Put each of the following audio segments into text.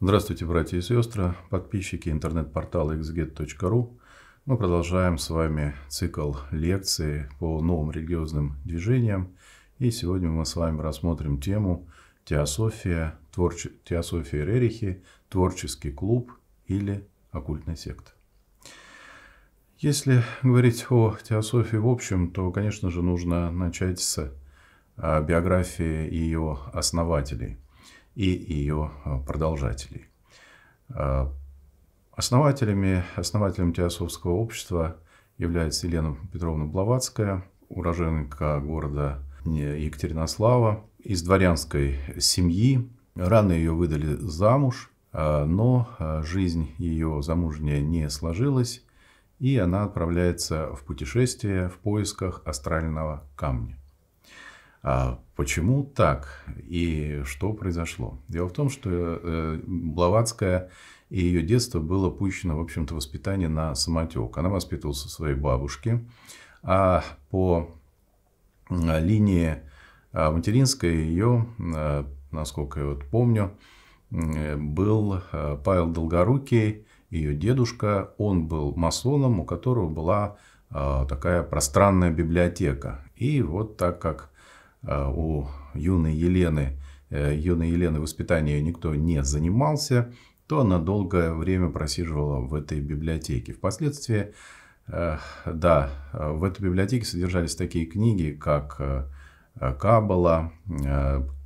Здравствуйте, братья и сестры, подписчики интернет-портала xget.ru. Мы продолжаем с вами цикл лекций по новым религиозным движениям. И сегодня мы с вами рассмотрим тему «Теософия, творче... Теософия Рерихи, творческий клуб или оккультный секта». Если говорить о теософии в общем, то, конечно же, нужно начать с а, биографии ее основателей – и ее а, продолжателей. А, основателями, основателем Теософского общества является Елена Петровна Блаватская, уроженка города Екатеринослава, из дворянской семьи. Рано ее выдали замуж, а, но жизнь ее замужняя не сложилась, и она отправляется в путешествие в поисках астрального камня. А почему так и что произошло? Дело в том, что э, Блаватская и ее детство было пущено, в общем-то, воспитание на самотек. Она воспитывалась у своей бабушки, а по линии а, материнской ее, э, насколько я вот помню, э, был Павел Долгорукий, ее дедушка, он был масоном, у которого была а, такая пространная библиотека. И вот так как Э, у юной Елены, э, юной Елены воспитания никто не занимался, то она долгое время просиживала в этой библиотеке. Впоследствии, э, да, в этой библиотеке содержались такие книги, как Каббала,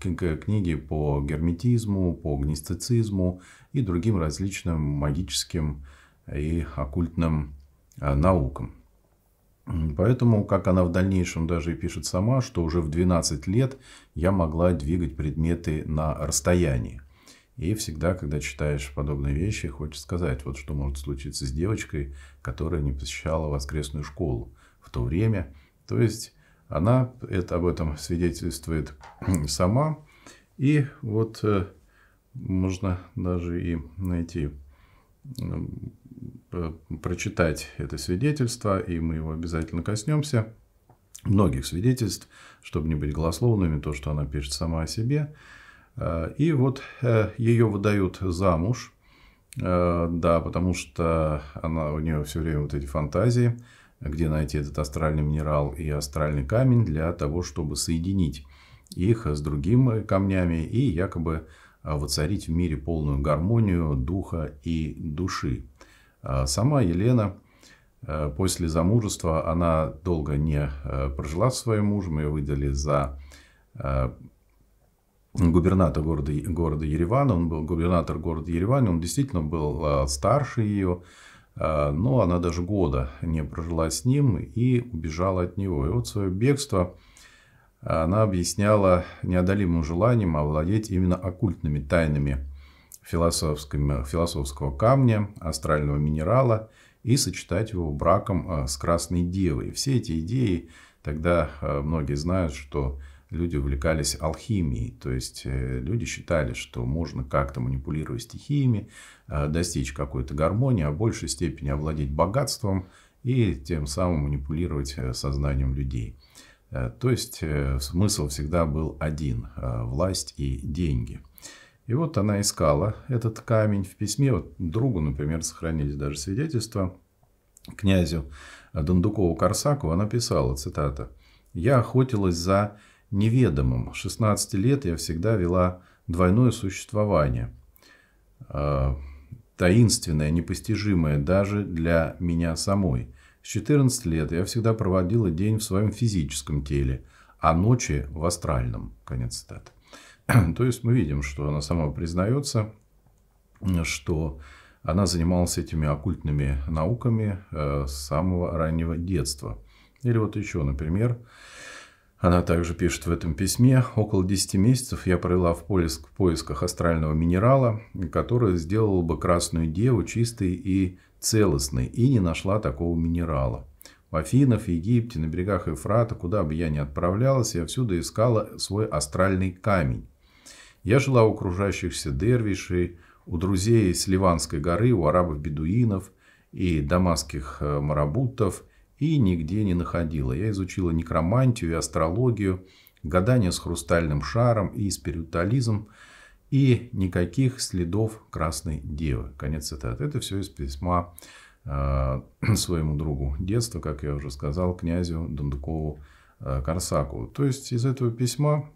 книги по герметизму, по гнистицизму и другим различным магическим и оккультным наукам. Поэтому, как она в дальнейшем даже и пишет сама, что уже в 12 лет я могла двигать предметы на расстоянии. И всегда, когда читаешь подобные вещи, хочется сказать, вот что может случиться с девочкой, которая не посещала воскресную школу в то время. То есть, она это, об этом свидетельствует сама. И вот э, можно даже и найти Э, прочитать это свидетельство, и мы его обязательно коснемся. Многих свидетельств, чтобы не быть голословными, то, что она пишет сама о себе. Э, и вот э, ее выдают замуж, да, потому что она, у нее все время вот эти фантазии, где найти этот астральный минерал и астральный камень для того, чтобы соединить их с другими камнями и якобы воцарить в мире полную гармонию духа и души. А сама Елена э, после замужества, она долго не э, прожила с своим мужем, ее выдали за э, губернатор города, города Еревана, он был губернатор города Еревана, он действительно был старше ее, но она даже года не прожила с ним и убежала от него. И вот свое бегство она объясняла неодолимым желанием овладеть именно оккультными тайнами философского, э, философского камня, астрального минерала и сочетать его браком э, с Красной Девой. Все эти идеи тогда э, многие знают, что люди увлекались алхимией, то есть люди считали, что можно как-то манипулируя стихиями, достичь какой-то гармонии, а в большей степени овладеть богатством и тем самым манипулировать сознанием людей. То есть смысл всегда был один – власть и деньги – и вот она искала этот камень в письме. Вот другу, например, сохранились даже свидетельства князю Дондукову-Корсакову. Она писала, цитата, «Я охотилась за неведомым. 16 лет я всегда вела двойное существование. А, таинственное, непостижимое даже для меня самой. С 14 лет я всегда проводила день в своем физическом теле, а ночи в астральном». Конец цитаты. То есть мы видим, что она сама признается, что она занималась этими оккультными науками э, с самого раннего детства. Или вот еще, например, она также пишет в этом письме, около 10 месяцев я провела в поисках астрального минерала, который сделал бы красную деву чистой и целостной, и не нашла такого минерала. В Афинах, в Египте, на берегах Эфрата, куда бы я ни отправлялась, я всюду искала свой астральный камень. Я жила у окружающихся дервишей, у друзей с Ливанской горы, у арабов-бедуинов и дамасских э, марабутов, и нигде не находила. Я изучила некромантию и астрологию, гадание с хрустальным шаром и спиритуализм, и никаких следов Красной Девы. Конец цитаты. Это все из письма э, своему другу детства, как я уже сказал, князю Дундукову э, То есть из этого письма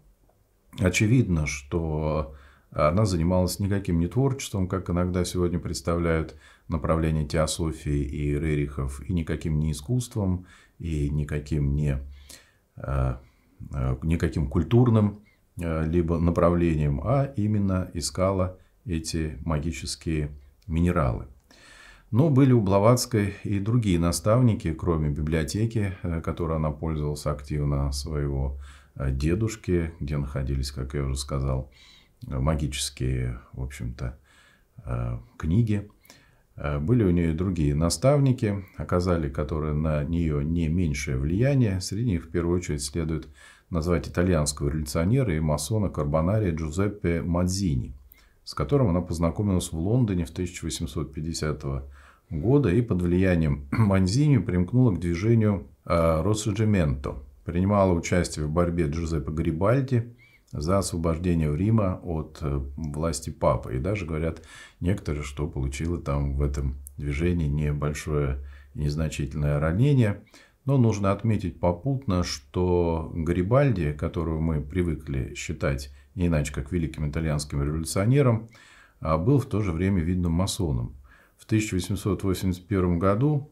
очевидно, что э, она занималась никаким не творчеством, как иногда сегодня представляют направление теософии и Рерихов, и никаким не искусством, и никаким не э, э, никаким культурным либо направлением, а именно искала эти магические минералы. Но были у Блаватской и другие наставники, кроме библиотеки, которой она пользовалась активно своего дедушки, где находились, как я уже сказал, магические, в общем-то, э, книги. Э, были у нее и другие наставники, оказали которые на нее не меньшее влияние. Среди них в первую очередь следует назвать итальянского революционера и масона Карбонария Джузеппе Мадзини, с которым она познакомилась в Лондоне в 1850 года и под влиянием Мадзини примкнула к движению э, Росджименто, принимала участие в борьбе Джузеппе Гарибальди за освобождение Рима от э, власти папы. И даже говорят некоторые, что получила там в этом движении небольшое незначительное ранение. Но нужно отметить попутно, что Гарибальди, которого мы привыкли считать не иначе как великим итальянским революционером, а был в то же время видным масоном. В 1881 году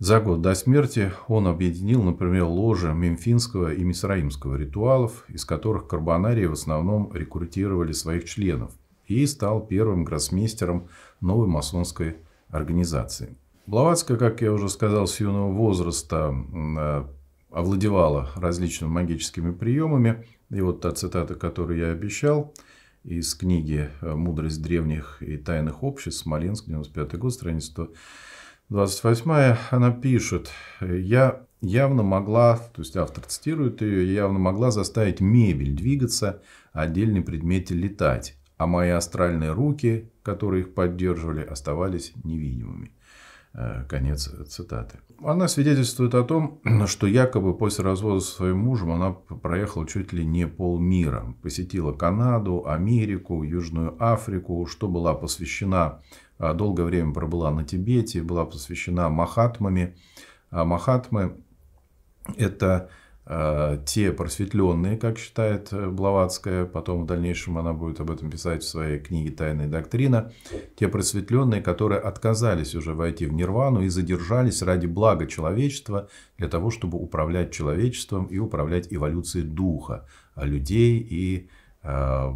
за год до смерти он объединил, например, ложи мемфинского и мисраимского ритуалов, из которых карбонарии в основном рекрутировали своих членов, и стал первым гроссмейстером новой масонской организации. Блаватская, как я уже сказал, с юного возраста э, овладевала различными магическими приемами. И вот та цитата, которую я обещал, из книги «Мудрость древних и тайных обществ», Смоленск, 95 год, страница 28 она пишет, я явно могла, то есть автор цитирует ее, явно могла заставить мебель двигаться, а отдельные предметы летать, а мои астральные руки, которые их поддерживали, оставались невидимыми. Э, конец цитаты. Она свидетельствует о том, что якобы после развода со своим мужем она проехала чуть ли не полмира. Посетила Канаду, Америку, Южную Африку, что была посвящена а, долгое время пробыла на Тибете, была посвящена махатмами. А, Махатмы – это а, те просветленные, как считает э, Блаватская, потом в дальнейшем она будет об этом писать в своей книге «Тайная доктрина», те просветленные, которые отказались уже войти в нирвану и задержались ради блага человечества для того, чтобы управлять человечеством и управлять эволюцией духа людей и Э,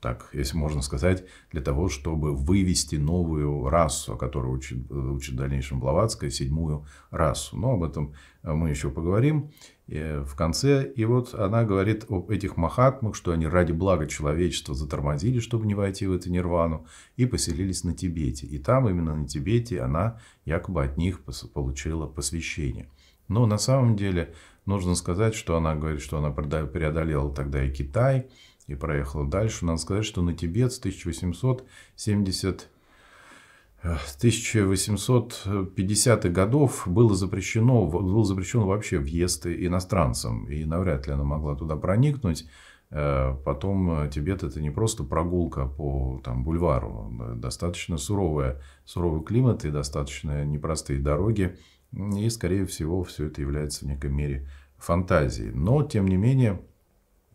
так, если можно сказать, для того, чтобы вывести новую расу, которую учит, учит в дальнейшем Блаватская, седьмую расу. Но об этом мы еще поговорим э, в конце. И вот она говорит об этих махатмах, что они ради блага человечества затормозили, чтобы не войти в эту нирвану, и поселились на Тибете. И там, именно на Тибете, она якобы от них получила посвящение. Но на самом деле нужно сказать, что она говорит, что она преодолела тогда и Китай – и проехала дальше. Надо сказать, что на Тибет с 1870 э, с 1850-х годов было запрещено, был запрещен вообще въезд иностранцам, и навряд ли она могла туда проникнуть. Э, потом э, Тибет это не просто прогулка по там, бульвару, достаточно суровая, суровый климат и достаточно непростые дороги. И, скорее всего, все это является в некой мере фантазией. Но, тем не менее,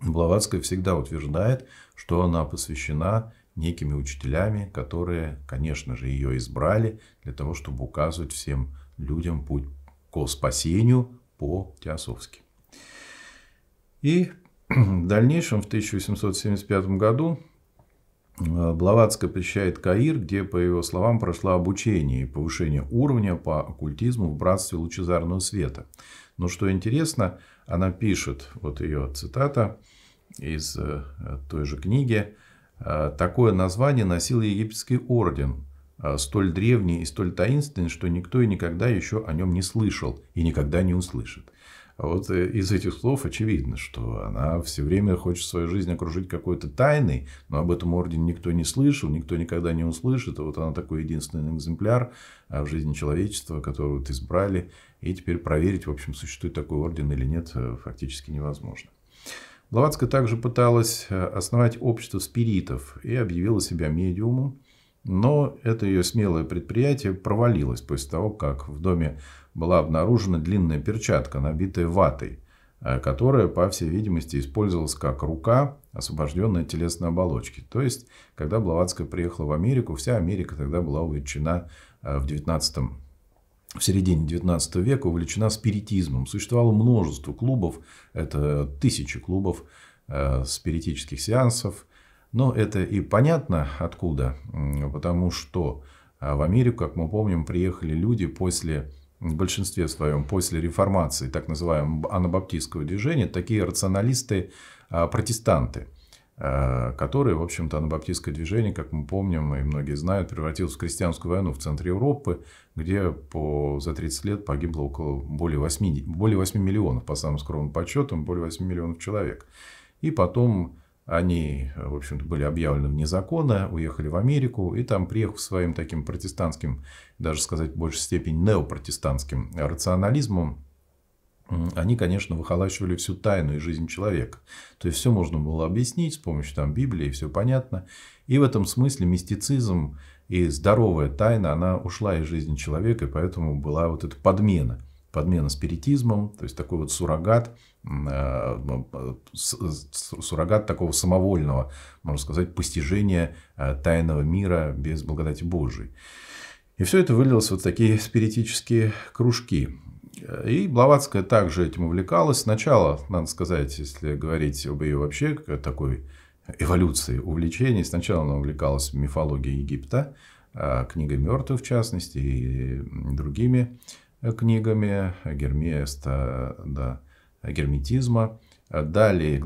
Блаватская всегда утверждает, что она посвящена некими учителями, которые, конечно же, ее избрали для того, чтобы указывать всем людям путь к спасению по Теософски. И в дальнейшем, в 1875 году, Э, Блаватская посещает Каир, где, по его словам, прошло обучение и повышение уровня по оккультизму в братстве лучезарного света. Но что интересно, она пишет, вот ее цитата из э, той же книги, «Э, «Такое название носил египетский орден, столь древний и столь таинственный, что никто и никогда еще о нем не слышал и никогда не услышит. А вот э, из этих слов очевидно, что она все время хочет свою жизнь окружить какой-то тайной, но об этом орден никто не слышал, никто никогда не услышит. А вот она такой единственный экземпляр а, в жизни человечества, которого вот избрали. И теперь проверить, в общем, существует такой орден или нет, э, фактически невозможно. Блаватская также пыталась э, основать общество спиритов и объявила себя медиумом. Но это ее смелое предприятие провалилось после того, как в доме была обнаружена длинная перчатка, набитая ватой, э, которая, по всей видимости, использовалась как рука, освобожденная от телесной оболочки. То есть, когда Блаватская приехала в Америку, вся Америка тогда была увлечена э, в 19 в середине 19 века увлечена спиритизмом. Существовало множество клубов, это тысячи клубов э, спиритических сеансов. Но это и понятно откуда, потому что э, в Америку, как мы помним, приехали люди после в большинстве своем после реформации так называемого анабаптистского движения такие рационалисты-протестанты, а, а, которые, в общем-то, анабаптистское движение, как мы помним и многие знают, превратилось в крестьянскую войну в центре Европы, где по, за 30 лет погибло около более 8, более 8 миллионов, по самым скромным подсчетам, более 8 миллионов человек. И потом они, в общем-то, были объявлены вне закона, уехали в Америку, и там, приехав своим таким протестантским, даже сказать в большей степени неопротестантским рационализмом, они, конечно, выхолачивали всю тайну и жизнь человека. То есть, все можно было объяснить с помощью там, Библии, все понятно. И в этом смысле мистицизм и здоровая тайна, она ушла из жизни человека, и поэтому была вот эта подмена. Подмена спиритизмом, то есть, такой вот суррогат – Э, суррогат такого самовольного, можно сказать, постижения э, тайного мира без благодати Божией. И все это вылилось вот в такие спиритические кружки. И Блаватская также этим увлекалась. Сначала, надо сказать, если говорить об ее вообще такой эволюции увлечений, сначала она увлекалась мифологией Египта, э, книгой мертвых в частности и другими книгами Герместа, да, герметизма. Далее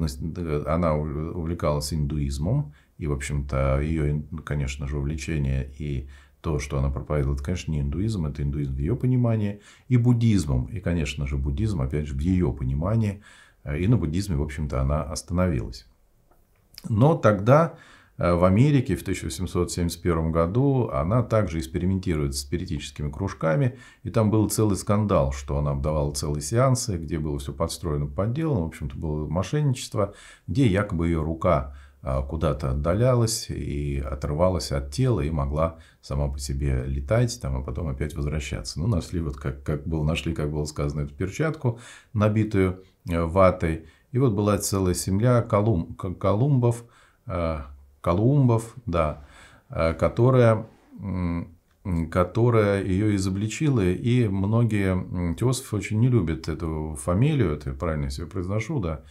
она увлекалась индуизмом, и, в общем-то, ее, конечно же, увлечение и то, что она проповедовала, это, конечно, не индуизм, это индуизм в ее понимании, и буддизмом, и, конечно же, буддизм, опять же, в ее понимании, э, и на буддизме, в общем-то, она остановилась. Но тогда Э, в Америке в 1871 году она также экспериментирует с спиритическими кружками. И там был целый скандал, что она обдавала целые сеансы, где было все подстроено, подделано. В общем-то, было мошенничество, где якобы ее рука а, куда-то отдалялась и отрывалась от тела и могла сама по себе летать, там, а потом опять возвращаться. Ну, нашли, вот как, как был, нашли, как было сказано, эту перчатку, набитую э, ватой. И вот была целая семья Колум, Колумбов, э, Колумбов, да, э, которая, которая ее изобличила, и многие теософы очень не любят эту фамилию, это правильно себе произношу, да,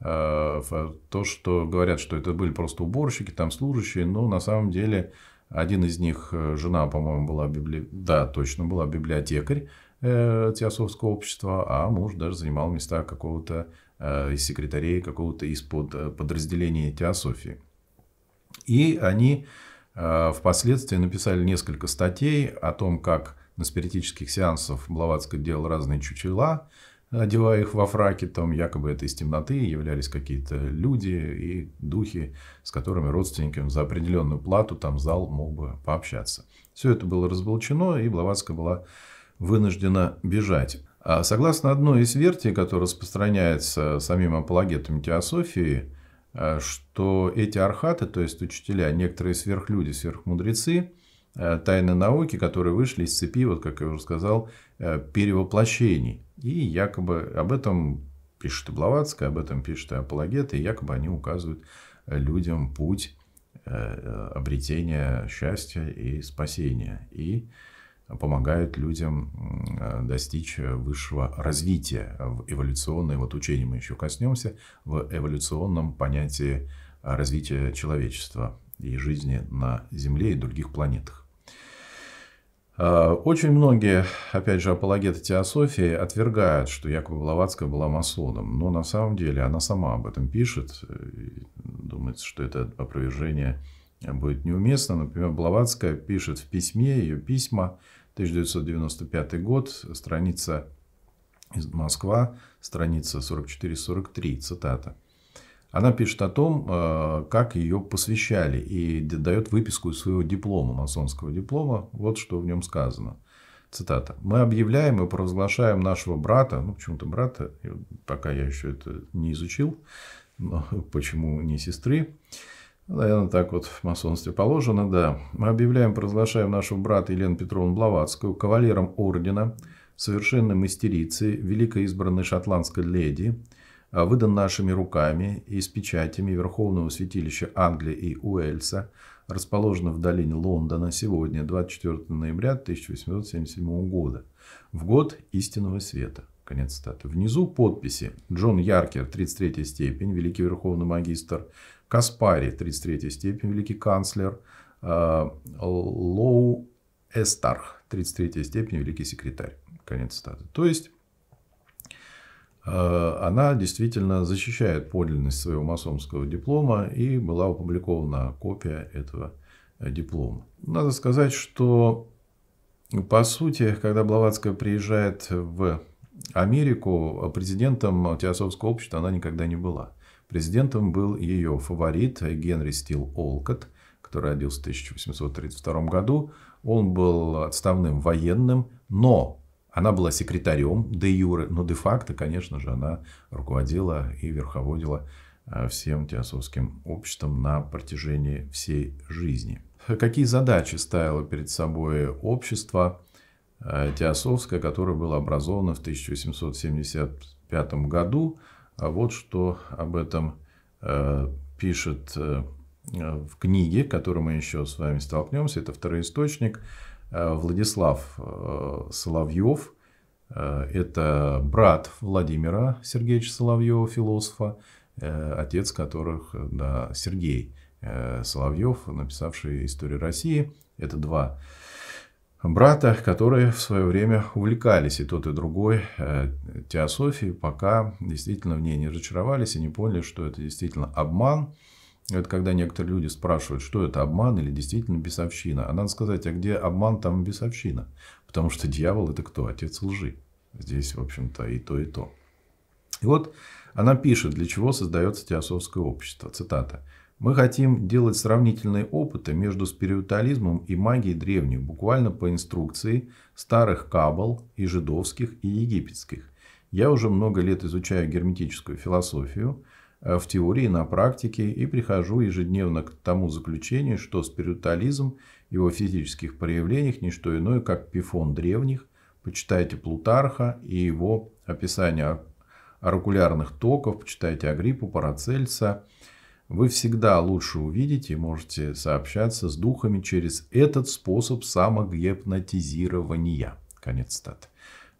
э, то, что говорят, что это были просто уборщики, там служащие, но на самом деле один из них, э, жена, по-моему, была, библи... да, точно, была библиотекарь теософского общества, а муж даже занимал места какого-то из секретарей, какого-то из под подразделения теософии. И они э, впоследствии написали несколько статей о том, как на спиритических сеансах Блаватска делал разные чучела, одевая их во фраки, там якобы это из темноты являлись какие-то люди и духи, с которыми родственникам за определенную плату там зал мог бы пообщаться. Все это было разоблачено, и Блаватская была вынуждена бежать. А согласно одной из версий, которая распространяется самим апологетом теософии, Э, что эти архаты, то есть учителя, некоторые сверхлюди, сверхмудрецы, э, тайны науки, которые вышли из цепи, вот как я уже сказал, э, перевоплощений. И якобы об этом пишет и Блаватская, об этом пишет и апологеты, и якобы они указывают людям путь обретения счастья и спасения. И помогают людям достичь высшего развития в эволюционной, вот учение мы еще коснемся, в эволюционном понятии а, развития человечества и жизни на Земле и других планетах. А, очень многие, опять же, апологеты теософии отвергают, что Якова Блаватская была масоном. Но на самом деле она сама об этом пишет. думает, что это опровержение будет неуместно. Например, Блаватская пишет в письме, ее письма 1995 год, страница Москва, страница 44-43, цитата. Она пишет о том, э, как ее посвящали, и дает выписку из своего диплома, масонского диплома. Вот что в нем сказано. Цитата. «Мы объявляем и провозглашаем нашего брата, ну почему-то брата, пока я еще это не изучил, но почему не сестры, Наверное, так вот в масонстве положено, да. Мы объявляем, провозглашаем нашего брата Елену Петровну Блаватскую кавалером ордена, совершенной мастерицей, великой избранной шотландской леди, а, выдан нашими руками и с печатями Верховного святилища Англии и Уэльса, расположено в долине Лондона сегодня, 24 ноября 1877 года, в год истинного света. Конец цитаты. Внизу подписи. Джон Яркер, 33 степень, великий верховный магистр Каспари, 33 степень, великий канцлер, э, Лоу Эстарх, 33 степень, великий секретарь. Конец цитаты. То есть, э, она действительно защищает подлинность своего масонского диплома, и была опубликована копия этого э, диплома. Надо сказать, что по сути, когда Блаватская приезжает в Америку, президентом Теософского общества она никогда не была. Президентом был ее фаворит Генри Стил Олкот, который родился в 1832 году. Он был отставным военным, но она была секретарем де юре, но де-факто, конечно же, она руководила и верховодила э, всем теософским обществом на протяжении всей жизни. Какие задачи ставило перед собой общество э, теософское, которое было образовано в 1875 году, а вот что об этом э, пишет э, э, в книге, к которой мы еще с вами столкнемся, это второисточник, Владислав Соловьев, это брат Владимира Сергеевича Соловьева, философа, отец которых да, Сергей Соловьев, написавший «Историю России». Это два брата, которые в свое время увлекались и тот, и другой э, теософией, пока действительно в ней не разочаровались и не поняли, что это действительно обман. Это когда некоторые люди спрашивают, что это обман или действительно бесовщина. А надо сказать, а где обман, там бесовщина. Потому что дьявол это кто? Отец лжи. Здесь, в общем-то, и то, и то. И вот она пишет, для чего создается теософское общество. Цитата. Мы хотим делать сравнительные опыты между спиритуализмом и магией древней, буквально по инструкции старых кабал и жидовских, и египетских. Я уже много лет изучаю герметическую философию э, в теории, на практике и прихожу ежедневно к тому заключению, что спиритуализм в его физических проявлениях не что иное, как пифон древних. Почитайте Плутарха и его описание оракулярных токов, почитайте Агриппу, Парацельса – вы всегда лучше увидите и можете сообщаться с духами через этот способ самогипнотизирования. Конец стат.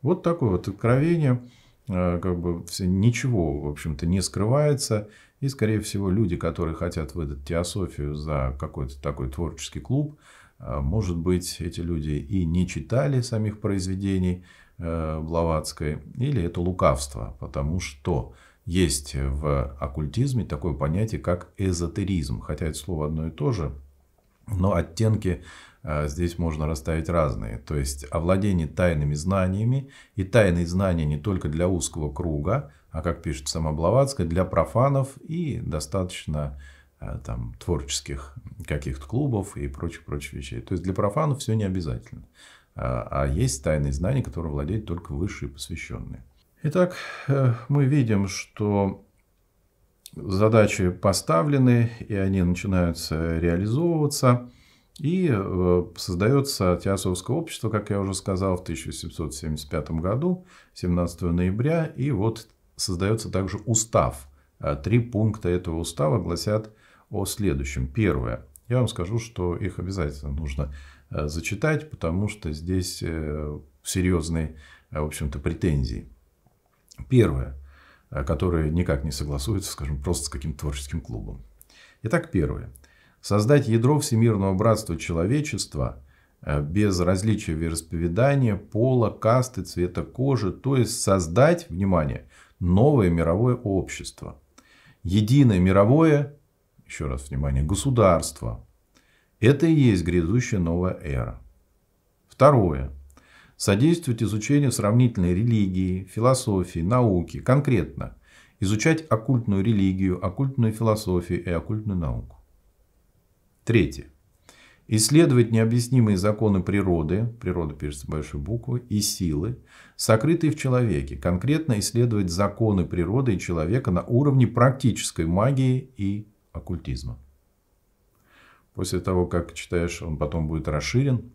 Вот такое вот откровение. Э, как бы ничего, в общем-то, не скрывается. И, скорее всего, люди, которые хотят выдать теософию за какой-то такой творческий клуб, э, может быть, эти люди и не читали самих произведений э, Блаватской, или это лукавство, потому что есть в оккультизме такое понятие, как эзотеризм, хотя это слово одно и то же, но оттенки э, здесь можно расставить разные. То есть овладение тайными знаниями, и тайные знания не только для узкого круга, а, как пишет сама Блаватская, для профанов и достаточно э, там, творческих каких-то клубов и прочих-прочих вещей. То есть для профанов все не обязательно. А, а есть тайные знания, которые владеют только высшие посвященные. Итак, э, мы видим, что задачи поставлены, и они начинаются реализовываться. И э, создается Теософское общество, как я уже сказал, в 1775 году, 17 ноября. И вот создается также устав. Э, три пункта этого устава гласят о следующем. Первое. Я вам скажу, что их обязательно нужно зачитать, потому что здесь серьезные, в общем-то, претензии. Первое, э, которое никак не согласуется, скажем, просто с каким-то творческим клубом. Итак, первое. Создать ядро всемирного братства человечества э, без различия вероисповедания, пола, касты, цвета кожи, то есть создать, внимание, новое мировое общество. Единое мировое, еще раз внимание, государство. Это и есть грядущая новая эра. Второе. Содействовать изучению сравнительной религии, философии, науки, конкретно. Изучать оккультную религию, оккультную философию и оккультную науку. Третье. Исследовать необъяснимые законы природы, природа пишется большой буквы, и силы, сокрытые в человеке. Конкретно исследовать законы природы и человека на уровне практической магии и оккультизма. После того, как читаешь, он потом будет расширен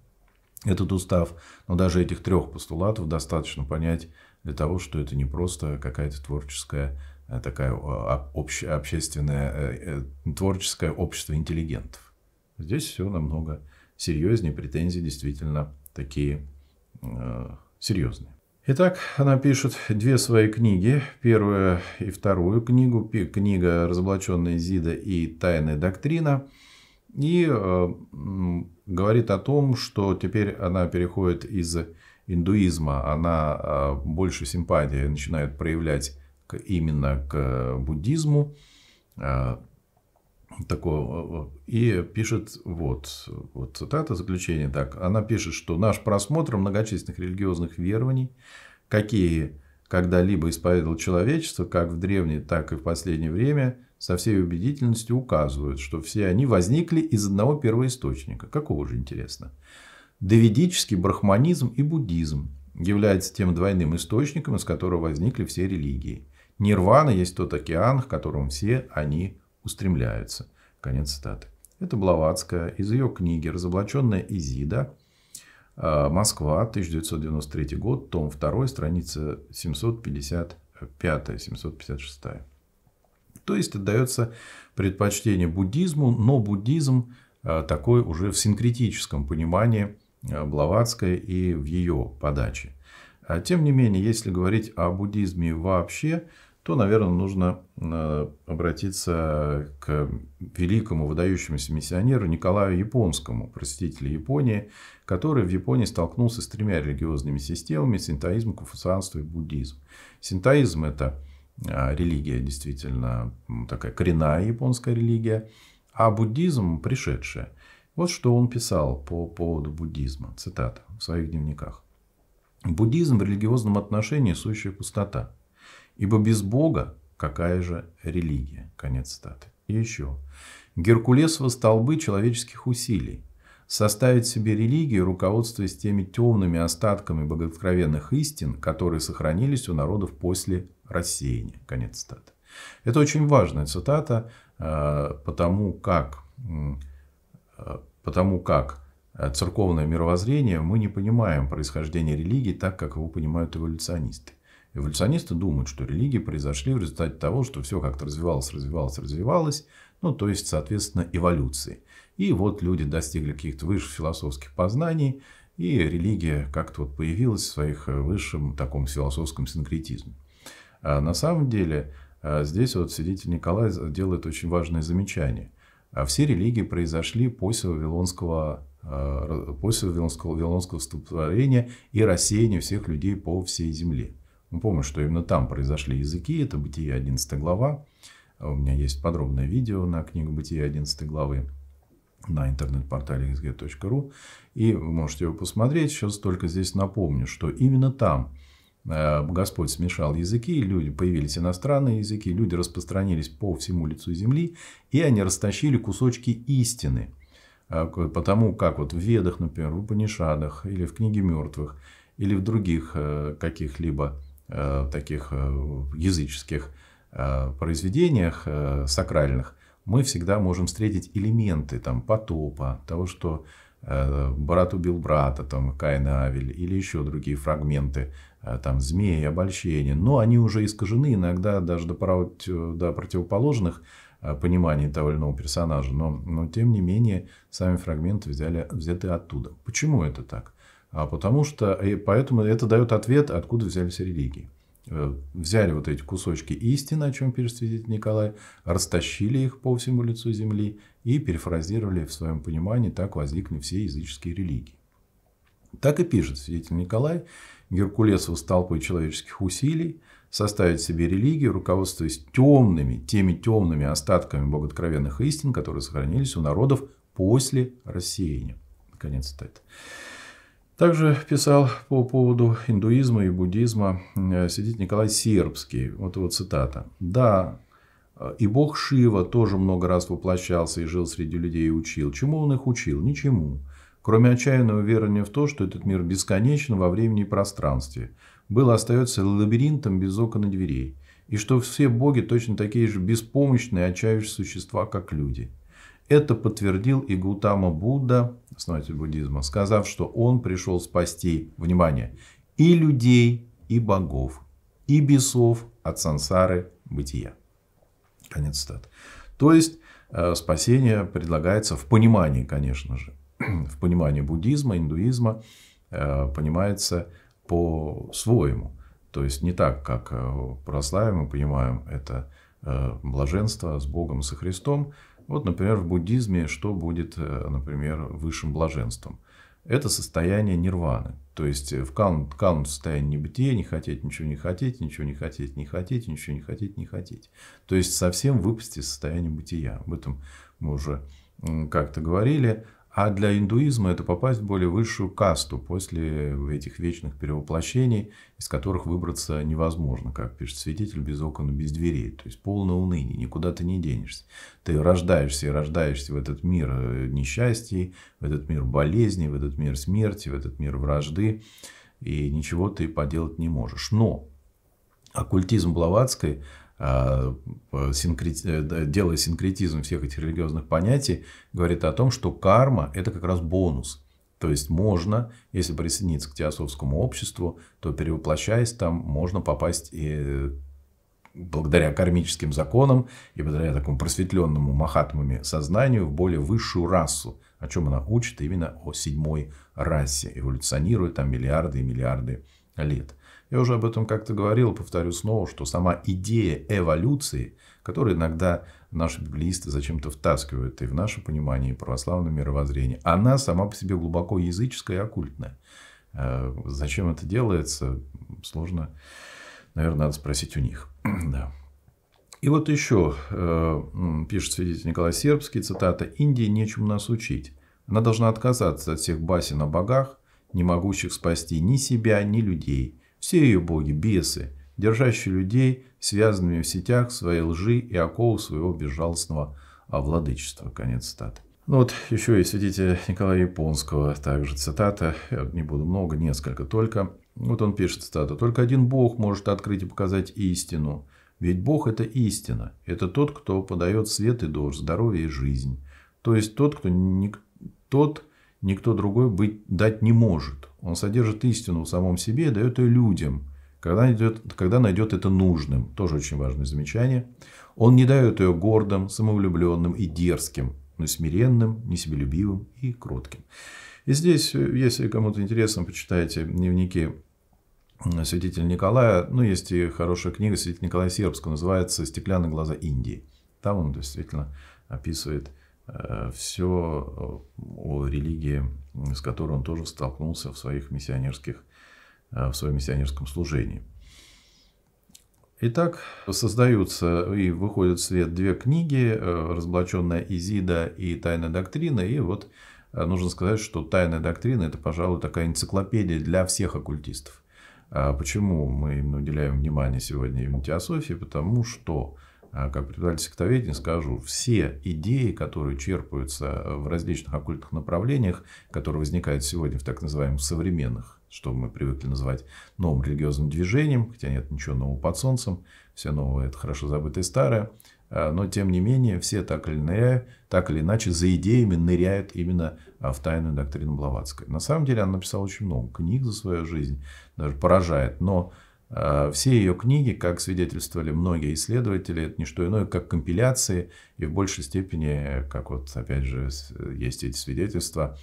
этот устав. Но даже этих трех постулатов достаточно понять для того, что это не просто какая-то творческая э, такая а, обще, общественная э, э, творческое общество интеллигентов. Здесь все намного серьезнее, претензии действительно такие э, серьезные. Итак, она пишет две свои книги. Первую и вторую книгу. Книга «Разоблаченная Зида» и «Тайная доктрина». И э, говорит о том, что теперь она переходит из индуизма, она э, больше симпатии начинает проявлять именно к буддизму. Э, такого. И пишет вот, вот цитата заключение так. Она пишет, что наш просмотр многочисленных религиозных верований, какие когда-либо исповедовал человечество, как в древние, так и в последнее время, со всей убедительностью указывают, что все они возникли из одного первоисточника. Какого же интересно? Давидический брахманизм и буддизм являются тем двойным источником, из которого возникли все религии. Нирвана есть тот океан, к которому все они устремляются. Конец цитаты. Это Блаватская из ее книги «Разоблаченная Изида» А, Москва, 1993 год, том 2, страница 755-756. То есть отдается предпочтение буддизму, но буддизм а, такой уже в синкретическом понимании а, Блаватской и в ее подаче. Тем не менее, если говорить о буддизме вообще, то, наверное, нужно э, обратиться к великому выдающемуся миссионеру Николаю Японскому, просветителю Японии, который в Японии столкнулся с тремя религиозными системами – синтоизм, конфуцианство и буддизм. Синтоизм – это а, религия, действительно, такая коренная японская религия, а буддизм – пришедшая. Вот что он писал по поводу буддизма, цитата, в своих дневниках. «Буддизм в религиозном отношении – сущая пустота. Ибо без Бога какая же религия? Конец цитаты. И еще. Геркулес во столбы человеческих усилий. Составить себе религию, руководствуясь теми темными остатками богооткровенных истин, которые сохранились у народов после рассеяния. Конец цитаты. Это очень важная цитата, э, потому как, э, потому как э, церковное мировоззрение мы не понимаем происхождение религии так, как его понимают эволюционисты. Эволюционисты думают, что религии произошли в результате того, что все как-то развивалось, развивалось, развивалось, ну, то есть, соответственно, эволюции. И вот люди достигли каких-то высших философских познаний, и религия как-то вот появилась в своих э, высшем таком философском синкретизме. А на самом деле, э, здесь вот свидетель Николай делает очень важное замечание. А все религии произошли после Вавилонского, э, после Вавилонского, Вавилонского столкновения и рассеяния всех людей по всей земле. Мы помним, что именно там произошли языки, это Бытие 11 глава. А у меня есть подробное видео на книгу Бытие 11 главы на интернет-портале xg.ru. И вы можете его посмотреть. Сейчас только здесь напомню, что именно там э, Господь смешал языки, люди появились иностранные языки, люди распространились по всему лицу земли, и они растащили кусочки истины. А, потому как вот в Ведах, например, в Панишадах, или в Книге мертвых, или в других э, каких-либо Э, таких э, языческих э, произведениях сакральных, мы всегда можем встретить элементы там, потопа, того, что брат убил брата, там, Кайна и Авель, или еще другие фрагменты, там, змеи, обольщения. Но они уже искажены иногда даже до, до противоположных пониманий того или иного персонажа. Но, но, тем не менее, сами фрагменты взяли, взяты оттуда. Почему это так? А потому что, и поэтому это дает ответ, откуда взялись религии. Э, взяли вот эти кусочки истины, о чем пишет свидетель Николай, растащили их по всему лицу земли и перефразировали в своем понимании, так возникли все языческие религии. Так и пишет свидетель Николай, Геркулесу с толпой человеческих усилий составить себе религию, руководствуясь темными, теми темными остатками богодкровенных истин, которые сохранились у народов после рассеяния. Конец цитаты. Также писал по поводу индуизма и буддизма э, сидит Николай Сербский. Вот его цитата. «Да, э, и бог Шива тоже много раз воплощался и жил среди людей и учил. Чему он их учил? Ничему. Кроме отчаянного верования в то, что этот мир бесконечен во времени и пространстве. Был остается лабиринтом без окон и дверей. И что все боги точно такие же беспомощные, отчаявшие существа, как люди. Это подтвердил и Гутама Будда, основатель буддизма, сказав, что он пришел спасти, внимание, и людей, и богов, и бесов от сансары бытия. Конец цитат. То есть, э, спасение предлагается в понимании, конечно же, в понимании буддизма, индуизма, э, понимается по-своему. То есть не так, как в э, православии мы понимаем это блаженство с Богом, со Христом, вот, например, в буддизме что будет, э, например, высшим блаженством? Это состояние нирваны. То есть э, в калм, калм состоянии небытия, не хотеть, ничего не хотеть, ничего не хотеть, не хотеть, ничего не хотеть, не хотеть. То есть совсем выпасть из состояния бытия. Об этом мы уже как-то говорили. А для индуизма это попасть в более высшую касту после этих вечных перевоплощений, из которых выбраться невозможно, как пишет свидетель, без окон и без дверей. То есть полное уныние, никуда ты не денешься. Ты рождаешься и рождаешься в этот мир э, несчастья, в этот мир болезней, в этот мир смерти, в этот мир вражды, и ничего ты поделать не можешь. Но оккультизм Блаватской – Э, э, делая синкретизм всех этих религиозных понятий, говорит о том, что карма – это как раз бонус. То есть можно, если присоединиться к теософскому обществу, то перевоплощаясь там, можно попасть и благодаря кармическим законам и благодаря такому просветленному махатмами сознанию в более высшую расу, о чем она учит именно о седьмой расе, эволюционирует там миллиарды и миллиарды лет. Я уже об этом как-то говорил, повторю снова, что сама идея эволюции, которую иногда наши библеисты зачем-то втаскивают и в наше понимание православного мировоззрения, она сама по себе глубоко языческая и оккультная. Э, зачем это делается, сложно, наверное, надо спросить у них. да. И вот еще э, пишет свидетель Николай Сербский, цитата, «Индии нечем нас учить. Она должна отказаться от всех басен о богах, не могущих спасти ни себя, ни людей, все ее боги – бесы, держащие людей, связанными в сетях своей лжи и оков своего безжалостного а, владычества. Конец цитаты. Ну вот еще и, видите, Николая Японского, также цитата, э, не буду много, несколько только. Вот он пишет цитату. «Только один Бог может открыть и показать истину. Ведь Бог – это истина. Это тот, кто подает свет и дождь, здоровье и жизнь. То есть тот, кто ник... тот, никто другой быть, дать не может. Он содержит истину в самом себе и дает ее людям, когда найдет, когда найдет это нужным. Тоже очень важное замечание. Он не дает ее гордым, самовлюбленным и дерзким, но смиренным, несебелюбивым и кротким. И здесь, э, если кому-то интересно, почитайте дневники святителя Николая. Ну, есть и хорошая книга святителя Николая Сербского, называется «Стеклянные глаза Индии». Там он действительно описывает Э, все э, о религии, с которой он тоже столкнулся в, своих миссионерских, э, в своем миссионерском служении. Итак, создаются и выходят в свет две книги, «Разоблаченная Изида» и «Тайная доктрина». И вот нужно сказать, что «Тайная доктрина» – это, пожалуй, такая энциклопедия для всех оккультистов. А почему мы уделяем внимание сегодня именно теософии? Потому что а, как предатель сектоведения скажу, все идеи, которые черпаются э, в различных оккультных направлениях, которые возникают сегодня в так называемых современных, что мы привыкли называть новым религиозным движением, хотя нет ничего нового под солнцем, все новое – это хорошо забытое старое, э, но тем не менее все так или, ныряют, так или иначе за идеями ныряют именно а, в тайную доктрину Блаватской. На самом деле она написала очень много книг за свою жизнь, даже поражает, но Э, все ее книги, как свидетельствовали многие исследователи, это не что иное, как компиляции, и в большей степени, как вот опять же есть эти свидетельства,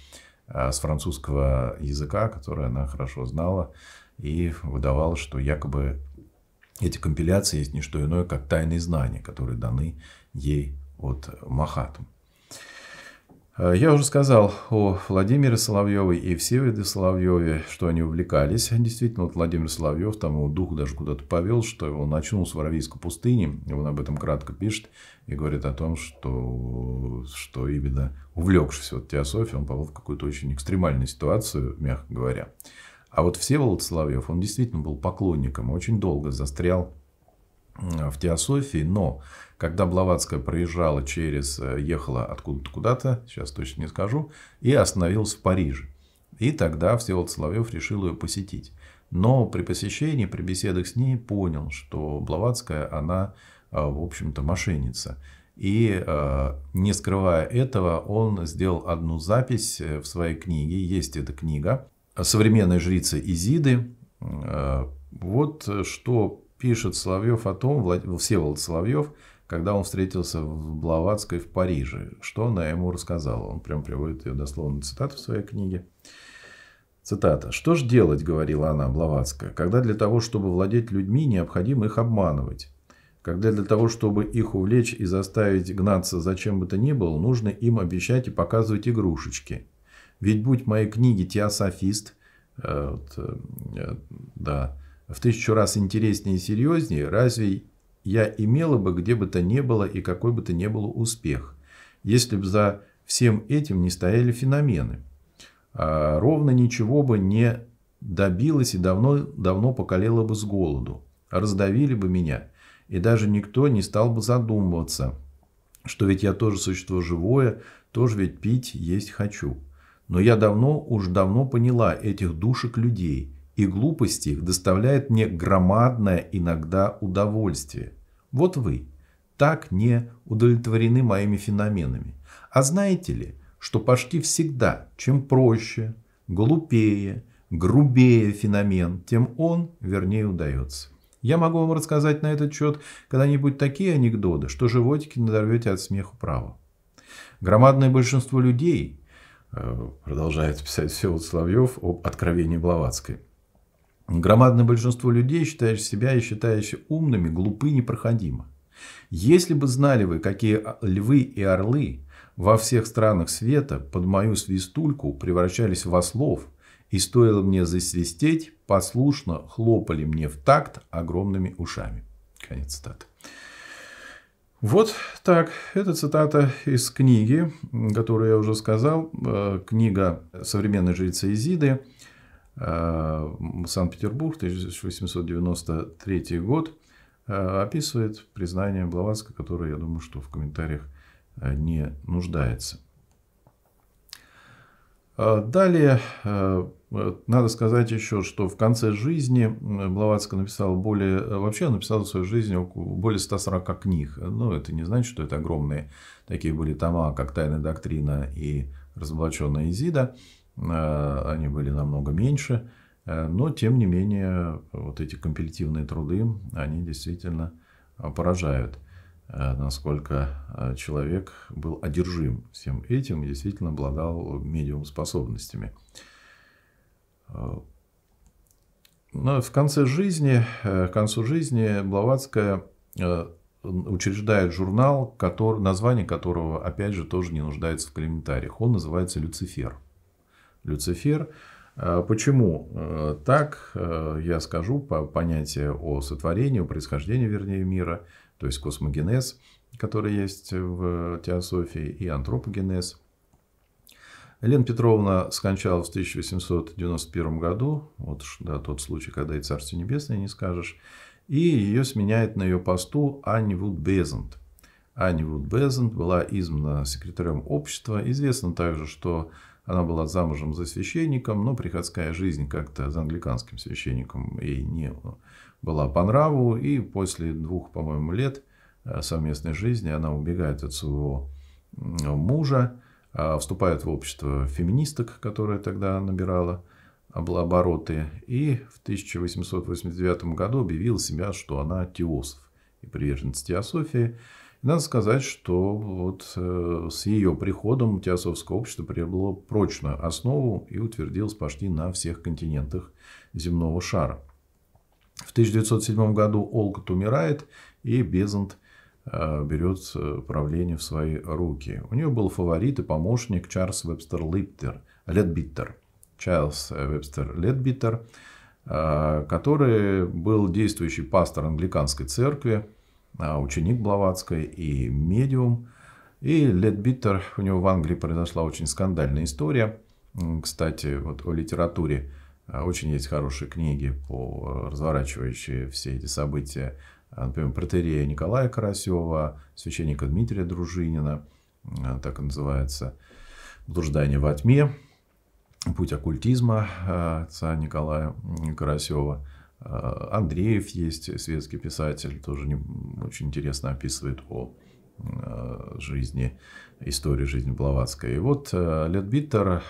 э, с французского языка, который она хорошо знала, и выдавала, что якобы эти компиляции есть не что иное, как тайные знания, которые даны ей от Махатм. Э, я уже сказал о Владимире Соловьевой и Всеволоде Соловьеве, что они увлекались. Действительно, вот Владимир Соловьев, там его дух даже куда-то повел, что он очнулся в Аравийской пустыне. он об этом кратко пишет и говорит о том, что, что именно увлекшись вот теософией, он попал в какую-то очень экстремальную ситуацию, мягко говоря. А вот Всеволод Соловьев, он действительно был поклонником, очень долго застрял в Теософии, но когда Блаватская проезжала через, э, ехала откуда-то куда-то, сейчас точно не скажу, и остановилась в Париже. И тогда Всеволод Соловьев решил ее посетить. Но при посещении, при беседах с ней понял, что Блаватская, она, э, в общем-то, мошенница. И э, не скрывая этого, он сделал одну запись в своей книге. Есть эта книга «Современная жрица Изиды». Вот что пишет Соловьев о том, Влад... Всеволод Соловьев, когда он встретился в Блаватской в Париже, что она ему рассказала. Он прям приводит ее дословно цитату в своей книге. Цитата. «Что же делать, — говорила она, Блаватская, — когда для того, чтобы владеть людьми, необходимо их обманывать? Когда для того, чтобы их увлечь и заставить гнаться за чем бы то ни было, нужно им обещать и показывать игрушечки. Ведь будь моей книги «Теософист», э, вот, э, э, да, в тысячу раз интереснее и серьезнее, разве я имела бы где бы то ни было и какой бы то ни было успех, если бы за всем этим не стояли феномены? А ровно ничего бы не добилась и давно, давно покалела бы с голоду, раздавили бы меня, и даже никто не стал бы задумываться, что ведь я тоже существо живое, тоже ведь пить, есть хочу. Но я давно, уж давно поняла этих душек людей – и глупости их доставляет мне громадное иногда удовольствие. Вот вы так не удовлетворены моими феноменами. А знаете ли, что почти всегда, чем проще, глупее, грубее феномен, тем он вернее удается. Я могу вам рассказать на этот счет когда-нибудь такие анекдоты, что животики надорвете от смеху право. Громадное большинство людей, э, продолжает писать Всеволод Соловьев об откровении Блаватской, Громадное большинство людей, считающих себя и считающих умными, глупы непроходимо. Если бы знали вы, какие львы и орлы во всех странах света под мою свистульку превращались в ослов, и стоило мне засвистеть, послушно хлопали мне в такт огромными ушами. Конец цитаты. Вот так. Это цитата из книги, которую я уже сказал. Э, книга «Современные жрецы Изиды» Э, Санкт-Петербург, 1893 год, э, описывает признание Блаватска, которое, я думаю, что в комментариях э, не нуждается. Далее, надо сказать еще, что в конце жизни Блаватска написал более, вообще написал в своей жизни более 140 книг. Но ну, это не значит, что это огромные такие были тома, как «Тайная доктрина» и «Разоблаченная Изида». Э, они были намного меньше, э, но тем не менее вот эти компилятивные труды, они действительно э, поражают, насколько человек был одержим всем этим и действительно обладал медиум способностями. Но в конце жизни, к концу жизни Блаватская учреждает журнал, который, название которого, опять же, тоже не нуждается в комментариях. Он называется «Люцифер». Люцифер. А почему э, так? Э, я скажу по понятию о сотворении, о происхождении, вернее, мира, то есть космогенез, который есть в теософии, и антропогенез. Елена Петровна скончалась в 1891 году, вот да, тот случай, когда и Царство Небесное не скажешь, и ее сменяет на ее посту Анни Вуд Безент. Анни Вуд Безент была измена секретарем общества. Известно также, что она была замужем за священником, но приходская жизнь как-то за англиканским священником ей не э, была по нраву. И после двух, по-моему, лет э, совместной жизни она убегает от своего мужа, а, вступает в общество феминисток, которое тогда набирало обороты, и в 1889 году объявила себя, что она теософ и приверженец теософии надо сказать, что вот э, с ее приходом теософское общество приобрело прочную основу и утвердилось почти на всех континентах земного шара. В 1907 году Олкот умирает, и Безант э, берет э, правление в свои руки. У нее был фаворит и помощник Чарльз Вебстер Липтер, Ледбиттер. Чарльз Вебстер Ледбиттер, который был действующий пастор англиканской церкви, а, ученик Блаватской и медиум. И Лед у него в Англии произошла очень скандальная история. Кстати, вот о литературе а, очень есть хорошие книги, по э, разворачивающие все эти события. А, например, протерея Николая Карасева, священника Дмитрия Дружинина, так и называется, «Блуждание во тьме», «Путь оккультизма» отца Николая Карасева – Э, Андреев есть, светский писатель, тоже не, очень интересно описывает о э, жизни, истории жизни Блаватской. И вот э, Лед Биттер,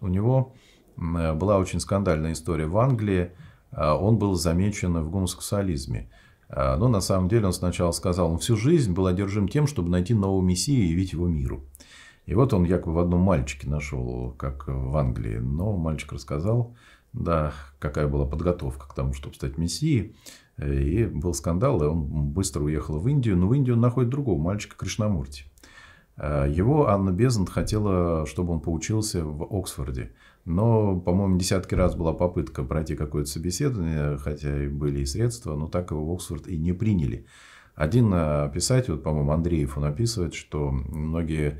у него была очень скандальная история в Англии, он был замечен в гомосексуализме. Но на самом деле он сначала сказал, он всю жизнь был одержим тем, чтобы найти нового мессию и явить его миру. И вот он якобы в одном мальчике нашел, как в Англии, но мальчик рассказал, да, какая была подготовка к тому, чтобы стать мессией. И был скандал, и он быстро уехал в Индию. Но в Индию он находит другого мальчика Кришнамурти. Э, его Анна Безант хотела, чтобы он поучился в Оксфорде. Но, по-моему, десятки раз была попытка пройти какое-то собеседование, хотя и были и средства, но так его в Оксфорд и не приняли. Один э, писатель, вот, по-моему, Андреев, он описывает, что многие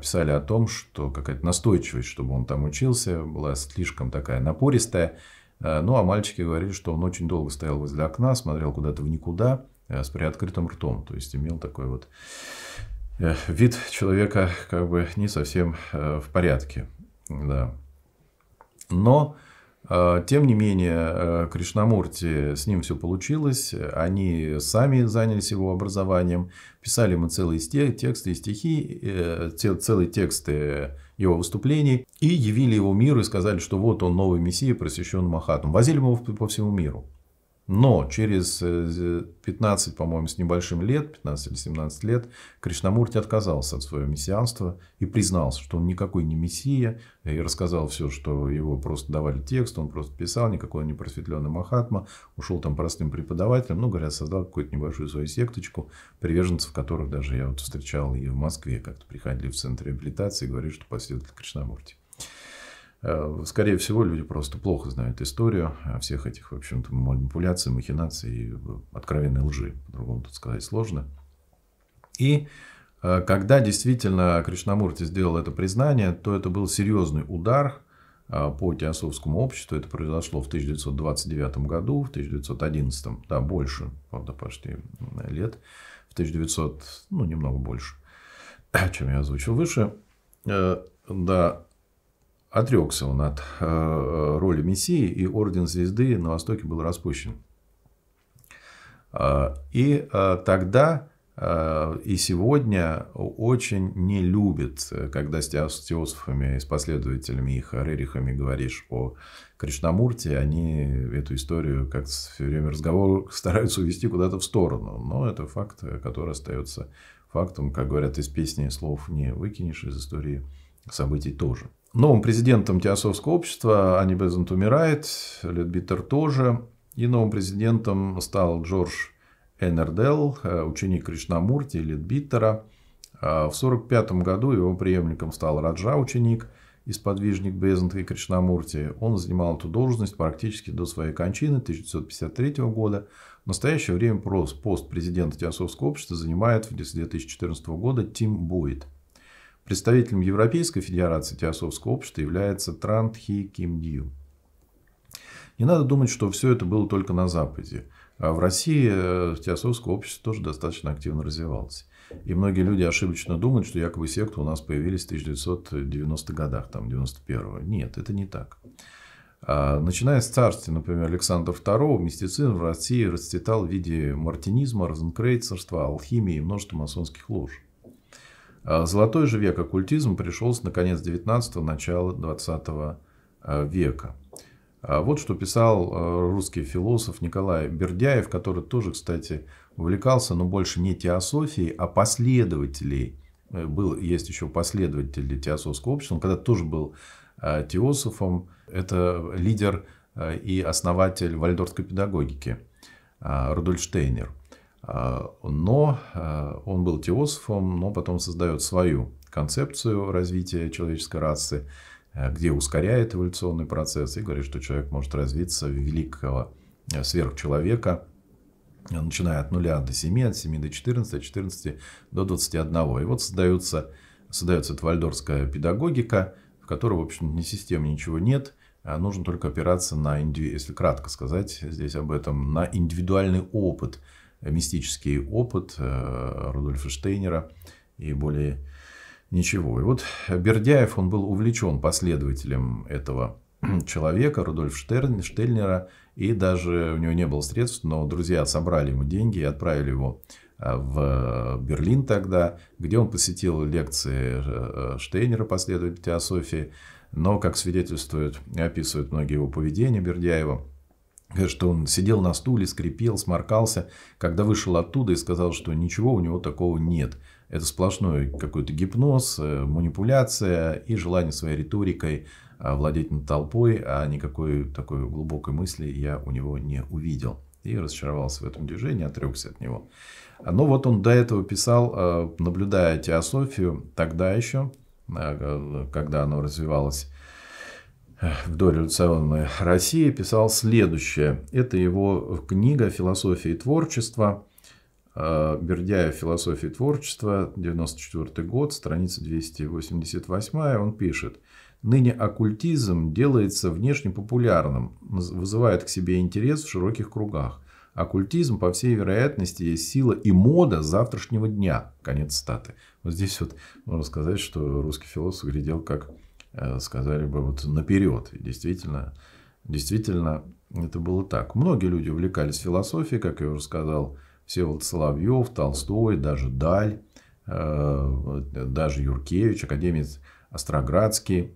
писали о том, что какая-то настойчивость, чтобы он там учился, была слишком такая напористая. Э, ну, а мальчики говорили, что он очень долго стоял возле окна, смотрел куда-то в никуда э, с приоткрытым ртом. То есть, имел такой вот э, вид человека как бы не совсем в порядке. Да. Но Э, тем не менее, э, Кришнамурти, с ним все получилось. Они сами занялись его образованием. Писали ему целые тексты и стихи, э, целые тексты его выступлений. И явили его миру и сказали, что вот он новый мессия, просвещенный Махатом. Возили его по всему миру. Но через 15, э, по-моему, с небольшим лет, 15 или 17 лет, Кришнамурти отказался от своего мессианства и признался, что он никакой не мессия, и рассказал все, что его просто давали текст, он просто писал, никакой он не просветленный Махатма, ушел там простым преподавателем, ну, говорят, создал какую-то небольшую свою секточку, приверженцев которых даже я вот встречал и в Москве, как-то приходили в центр реабилитации и говорили, что последователь Кришнамурти. Э, скорее всего, люди просто плохо знают историю всех этих, в общем-то, манипуляций, махинаций и э, откровенной лжи. По-другому тут сказать сложно. И э, когда действительно Кришнамурти сделал это признание, то это был серьезный удар по теософскому обществу. Это произошло в 1929 году, в 1911, да, больше, правда, почти лет. В 1900, ну, немного больше, чем я озвучил выше. Да, отрекся он от э, э, роли Мессии, и орден звезды на Востоке был распущен. А, и э, тогда и сегодня очень не любят, когда с теософами и с последователями их, рерихами говоришь о Кришнамурте, они эту историю как все время разговор стараются увести куда-то в сторону. Но это факт, который остается фактом, как говорят из песни, слов не выкинешь из истории событий тоже новым президентом Теосовского общества Ани Безант умирает, Ледбитер тоже. И новым президентом стал Джордж Энердел, э, ученик Кришнамурти и Ледбитера. А в 1945 году его преемником стал Раджа, ученик и сподвижник Безанта и Кришнамурти. Он занимал эту должность практически до своей кончины 1953 года. В настоящее время пост президента Теосовского общества занимает с 2014 года Тим Буит – Представителем Европейской Федерации Теософского общества является Трант Хи Ким Дью. Не надо думать, что все это было только на Западе. А в России э, теософское общество тоже достаточно активно развивалось. И многие люди ошибочно думают, что якобы секты у нас появились в 1990-х годах, там, 91-го. Нет, это не так. А, начиная с царствия, например, Александра II, мистицизм в России расцветал в виде мартинизма, розенкрейцерства, алхимии и множества масонских лож. А, золотой же век оккультизма пришелся на конец 19-го, начало 20 а, века. А, вот что писал русский философ Николай Бердяев, который тоже, кстати, увлекался, но больше не теософией, а последователей. Э, был, есть еще последователи теософского общества, он когда-то тоже был теософом. Это лидер и основатель вальдорфской педагогики Рудольштейнер. Но э, он был теософом, но потом создает свою концепцию развития человеческой расы, э, где ускоряет эволюционный процесс и говорит, что человек может развиться в великого э, сверхчеловека, начиная от 0 до 7, от 7 до 14, от 14 до 21. И вот создается, создается эта вальдорская педагогика, в которой, в общем, ни системы, ничего нет. А нужно только опираться на, если кратко сказать здесь об этом, на индивидуальный опыт – мистический опыт э, Рудольфа Штейнера и более ничего. И вот Бердяев, он был увлечен последователем этого человека, Рудольф Штерн, Штельнера, и даже у него не было средств, но друзья собрали ему деньги и отправили его э, в Берлин тогда, где он посетил лекции э, Штейнера, последователя теософии, но, как свидетельствуют и описывают многие его поведения, Бердяева, что он сидел на стуле, скрипел, сморкался, когда вышел оттуда и сказал, что ничего у него такого нет. Это сплошной какой-то гипноз, э, манипуляция и желание своей риторикой а, владеть над толпой, а никакой такой глубокой мысли я у него не увидел. И разочаровался в этом движении, отрекся от него. Но ну вот он до этого писал, э, наблюдая теософию, тогда еще, а, когда оно развивалось в дореволюционной России писал следующее. Это его книга «Философия и творчество». А, Бердяев «Философия и творчество», 1994 год, страница 288. Он пишет. Ныне оккультизм делается внешне популярным, вызывает к себе интерес в широких кругах. Оккультизм, по всей вероятности, есть сила и мода завтрашнего дня. Конец статы. Вот здесь вот можно сказать, что русский философ глядел как Э, сказали бы вот наперед. И действительно, действительно это было так. Многие люди увлекались философией, как я уже сказал, все вот Соловьев, Толстой, даже Даль, э, даже Юркевич, академец Остроградский,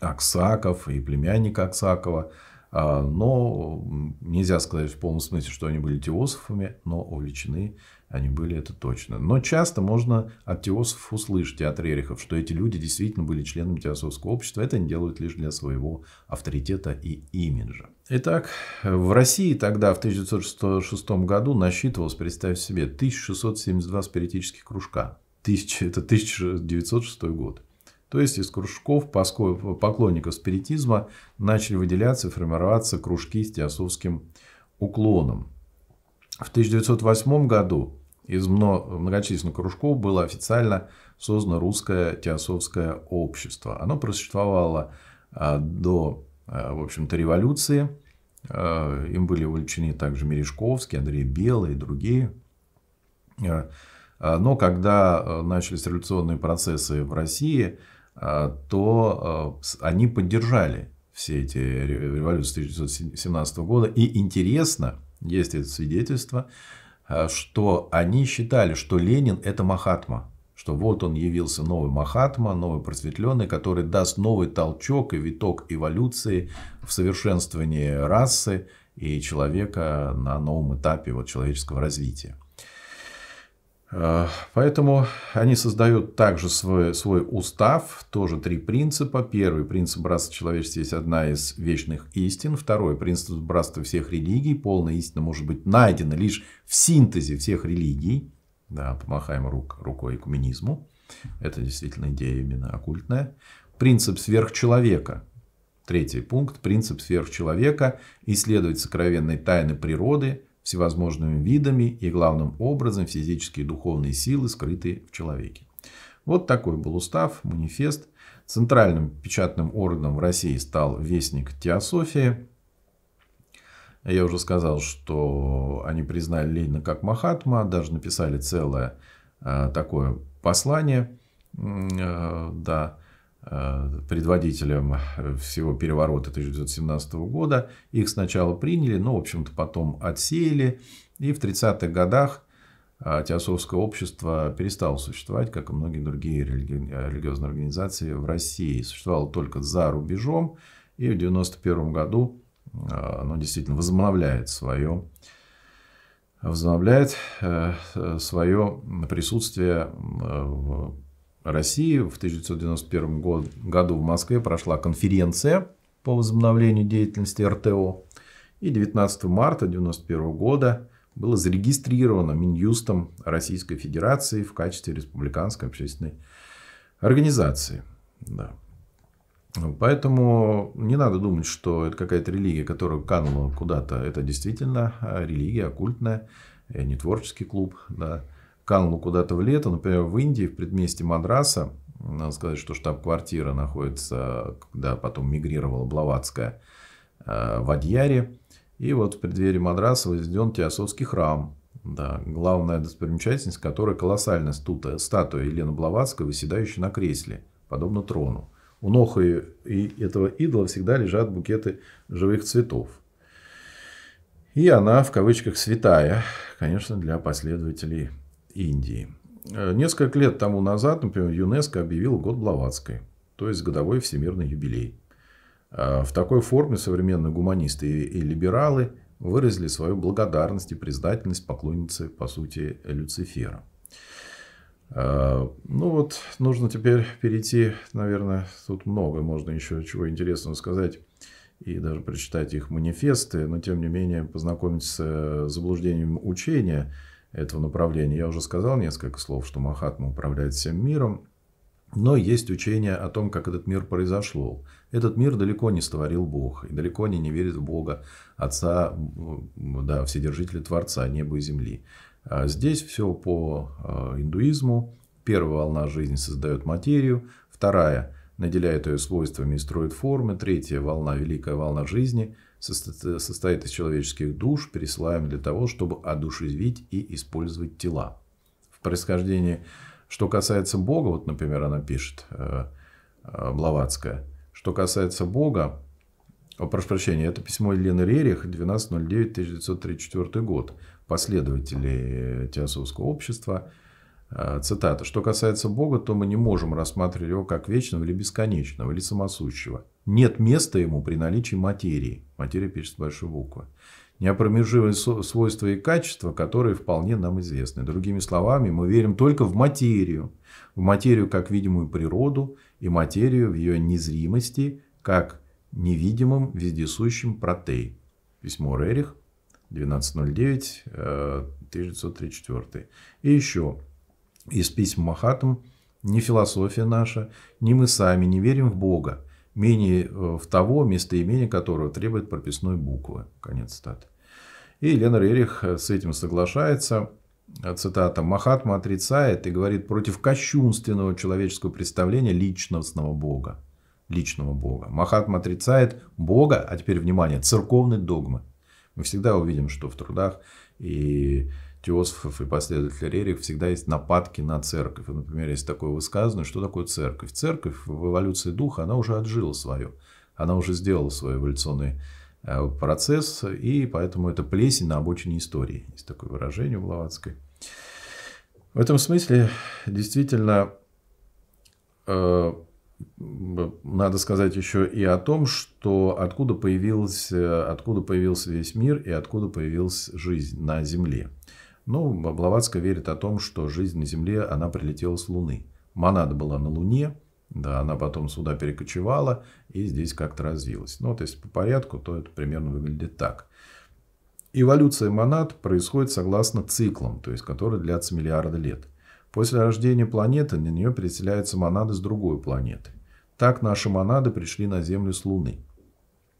Аксаков и племянник Аксакова – а, но нельзя сказать в полном смысле, что они были теософами, но увлечены они были, это точно. Но часто можно от теософов услышать и от рерихов, что эти люди действительно были членами теософского общества. Это они делают лишь для своего авторитета и имиджа. Итак, в России тогда, в 1906 году, насчитывалось, представьте себе, 1672 спиритических кружка. Тысяч, это 1906 год. То есть из кружков поклонников спиритизма начали выделяться и формироваться кружки с теософским уклоном. В 1908 году из многочисленных кружков было официально создано русское теософское общество. Оно просуществовало а, до а, в общем-то, революции. А, им были увлечены также Мережковский, Андрей Белый и другие. Но когда начались революционные процессы в России, а, то а, они поддержали все эти революции 1917 года. И интересно, есть это свидетельство, а, что они считали, что Ленин – это Махатма. Что вот он явился новый Махатма, новый просветленный, который даст новый толчок и виток эволюции в совершенствовании расы и человека на новом этапе вот, человеческого развития. Поэтому они создают также свой, свой устав, тоже три принципа. Первый – принцип братства человечества есть одна из вечных истин. Второй – принцип братства всех религий. Полная истина может быть найдена лишь в синтезе всех религий. Да, помахаем рук, рукой экуменизму. Это действительно идея именно оккультная. Принцип сверхчеловека. Третий пункт – принцип сверхчеловека. Исследовать сокровенные тайны природы – всевозможными видами и главным образом физические и духовные силы, скрытые в человеке. Вот такой был устав, манифест. Центральным печатным органом в России стал вестник Теософии. Я уже сказал, что они признали Ленина как Махатма, даже написали целое э, такое послание. Э, да, Э, предводителем всего переворота 1917 года. Их сначала приняли, но, в общем-то, потом отсеяли. И в 30-х годах э, Теософское общество перестало существовать, как и многие другие э, религиозные организации в России. Существовало только за рубежом. И в 1991 году оно действительно возобновляет свое возобновляет свое присутствие России в 1991 году в Москве прошла конференция по возобновлению деятельности РТО. И 19 марта 1991 года было зарегистрировано Минюстом Российской Федерации в качестве республиканской общественной организации. Да. Поэтому не надо думать, что это какая-то религия, которая канула куда-то. Это действительно а, религия оккультная, э, не творческий клуб. Да кануло куда-то в лето, например, в Индии, в предместе Мадраса, надо сказать, что штаб-квартира находится, когда потом мигрировала Блаватская, э, в Адьяре. И вот в преддверии Мадраса возведен Теософский храм, да, главная достопримечательность которой колоссальная стута, статуя Елены Блаватской, выседающая на кресле, подобно трону. У ног и, и этого идола всегда лежат букеты живых цветов. И она, в кавычках, святая, конечно, для последователей Индии. Э, несколько лет тому назад, например, ЮНЕСКО объявил год Блаватской, то есть годовой всемирный юбилей. Э, в такой форме современные гуманисты и либералы выразили свою благодарность и признательность поклоннице, по сути, Люцифера. Э, ну вот, нужно теперь перейти, наверное, тут много можно еще чего интересного сказать и даже прочитать их манифесты, но тем не менее познакомиться с заблуждением учения – этого направления. Я уже сказал несколько слов, что Махатма управляет всем миром, но есть учение о том, как этот мир произошел. Этот мир далеко не створил Бог, и далеко не, не верит в Бога, Отца, да, Вседержителя Творца, неба и земли. А здесь все по а, индуизму. Первая волна жизни создает материю, вторая наделяет ее свойствами и строит формы, третья волна, великая волна жизни – состоит из человеческих душ, пересылаем для того, чтобы одушевить и использовать тела. В происхождении, что касается Бога, вот, например, она пишет, э, э, Блаватская, что касается Бога, о, прошу прощения, это письмо Елены Рерих, 12.09.1934 год, последователи Теософского общества. Э, цитата. «Что касается Бога, то мы не можем рассматривать его как вечного или бесконечного, или самосущего. Нет места ему при наличии материи. Материя пишет с большой буквы. Неопромежимые свойства и качества, которые вполне нам известны. Другими словами, мы верим только в материю. В материю как видимую природу и материю в ее незримости как невидимым вездесущим протей. Письмо Рерих, 1209-1934. Э, и еще из письма Махатам ни философия наша, ни мы сами не верим в Бога менее э, в того местоимения которого требует прописной буквы. Конец цитаты. И Елена Рерих э, с этим соглашается. Э, цитата. «Махатма отрицает и говорит против кощунственного человеческого представления личностного Бога». Личного Бога. Махатма отрицает Бога, а теперь, внимание, церковной догмы. Мы всегда увидим, что в трудах и теософов и последователей Рерих всегда есть нападки на церковь. Например, есть такое высказано, что такое церковь. Церковь в эволюции духа, она уже отжила свое. Она уже сделала свой эволюционный э, процесс, и поэтому это плесень на обочине истории. Есть такое выражение у Блаватской. В этом смысле действительно э, надо сказать еще и о том, что откуда, появилась, откуда появился весь мир и откуда появилась жизнь на Земле – ну, Блаватская верит о том, что жизнь на Земле, она прилетела с Луны. Монада была на Луне, да, она потом сюда перекочевала и здесь как-то развилась. Ну, то есть по порядку, то это примерно выглядит так. Эволюция монад происходит согласно циклам, то есть которые длятся миллиарды лет. После рождения планеты на нее переселяются монады с другой планеты. Так наши монады пришли на Землю с Луны.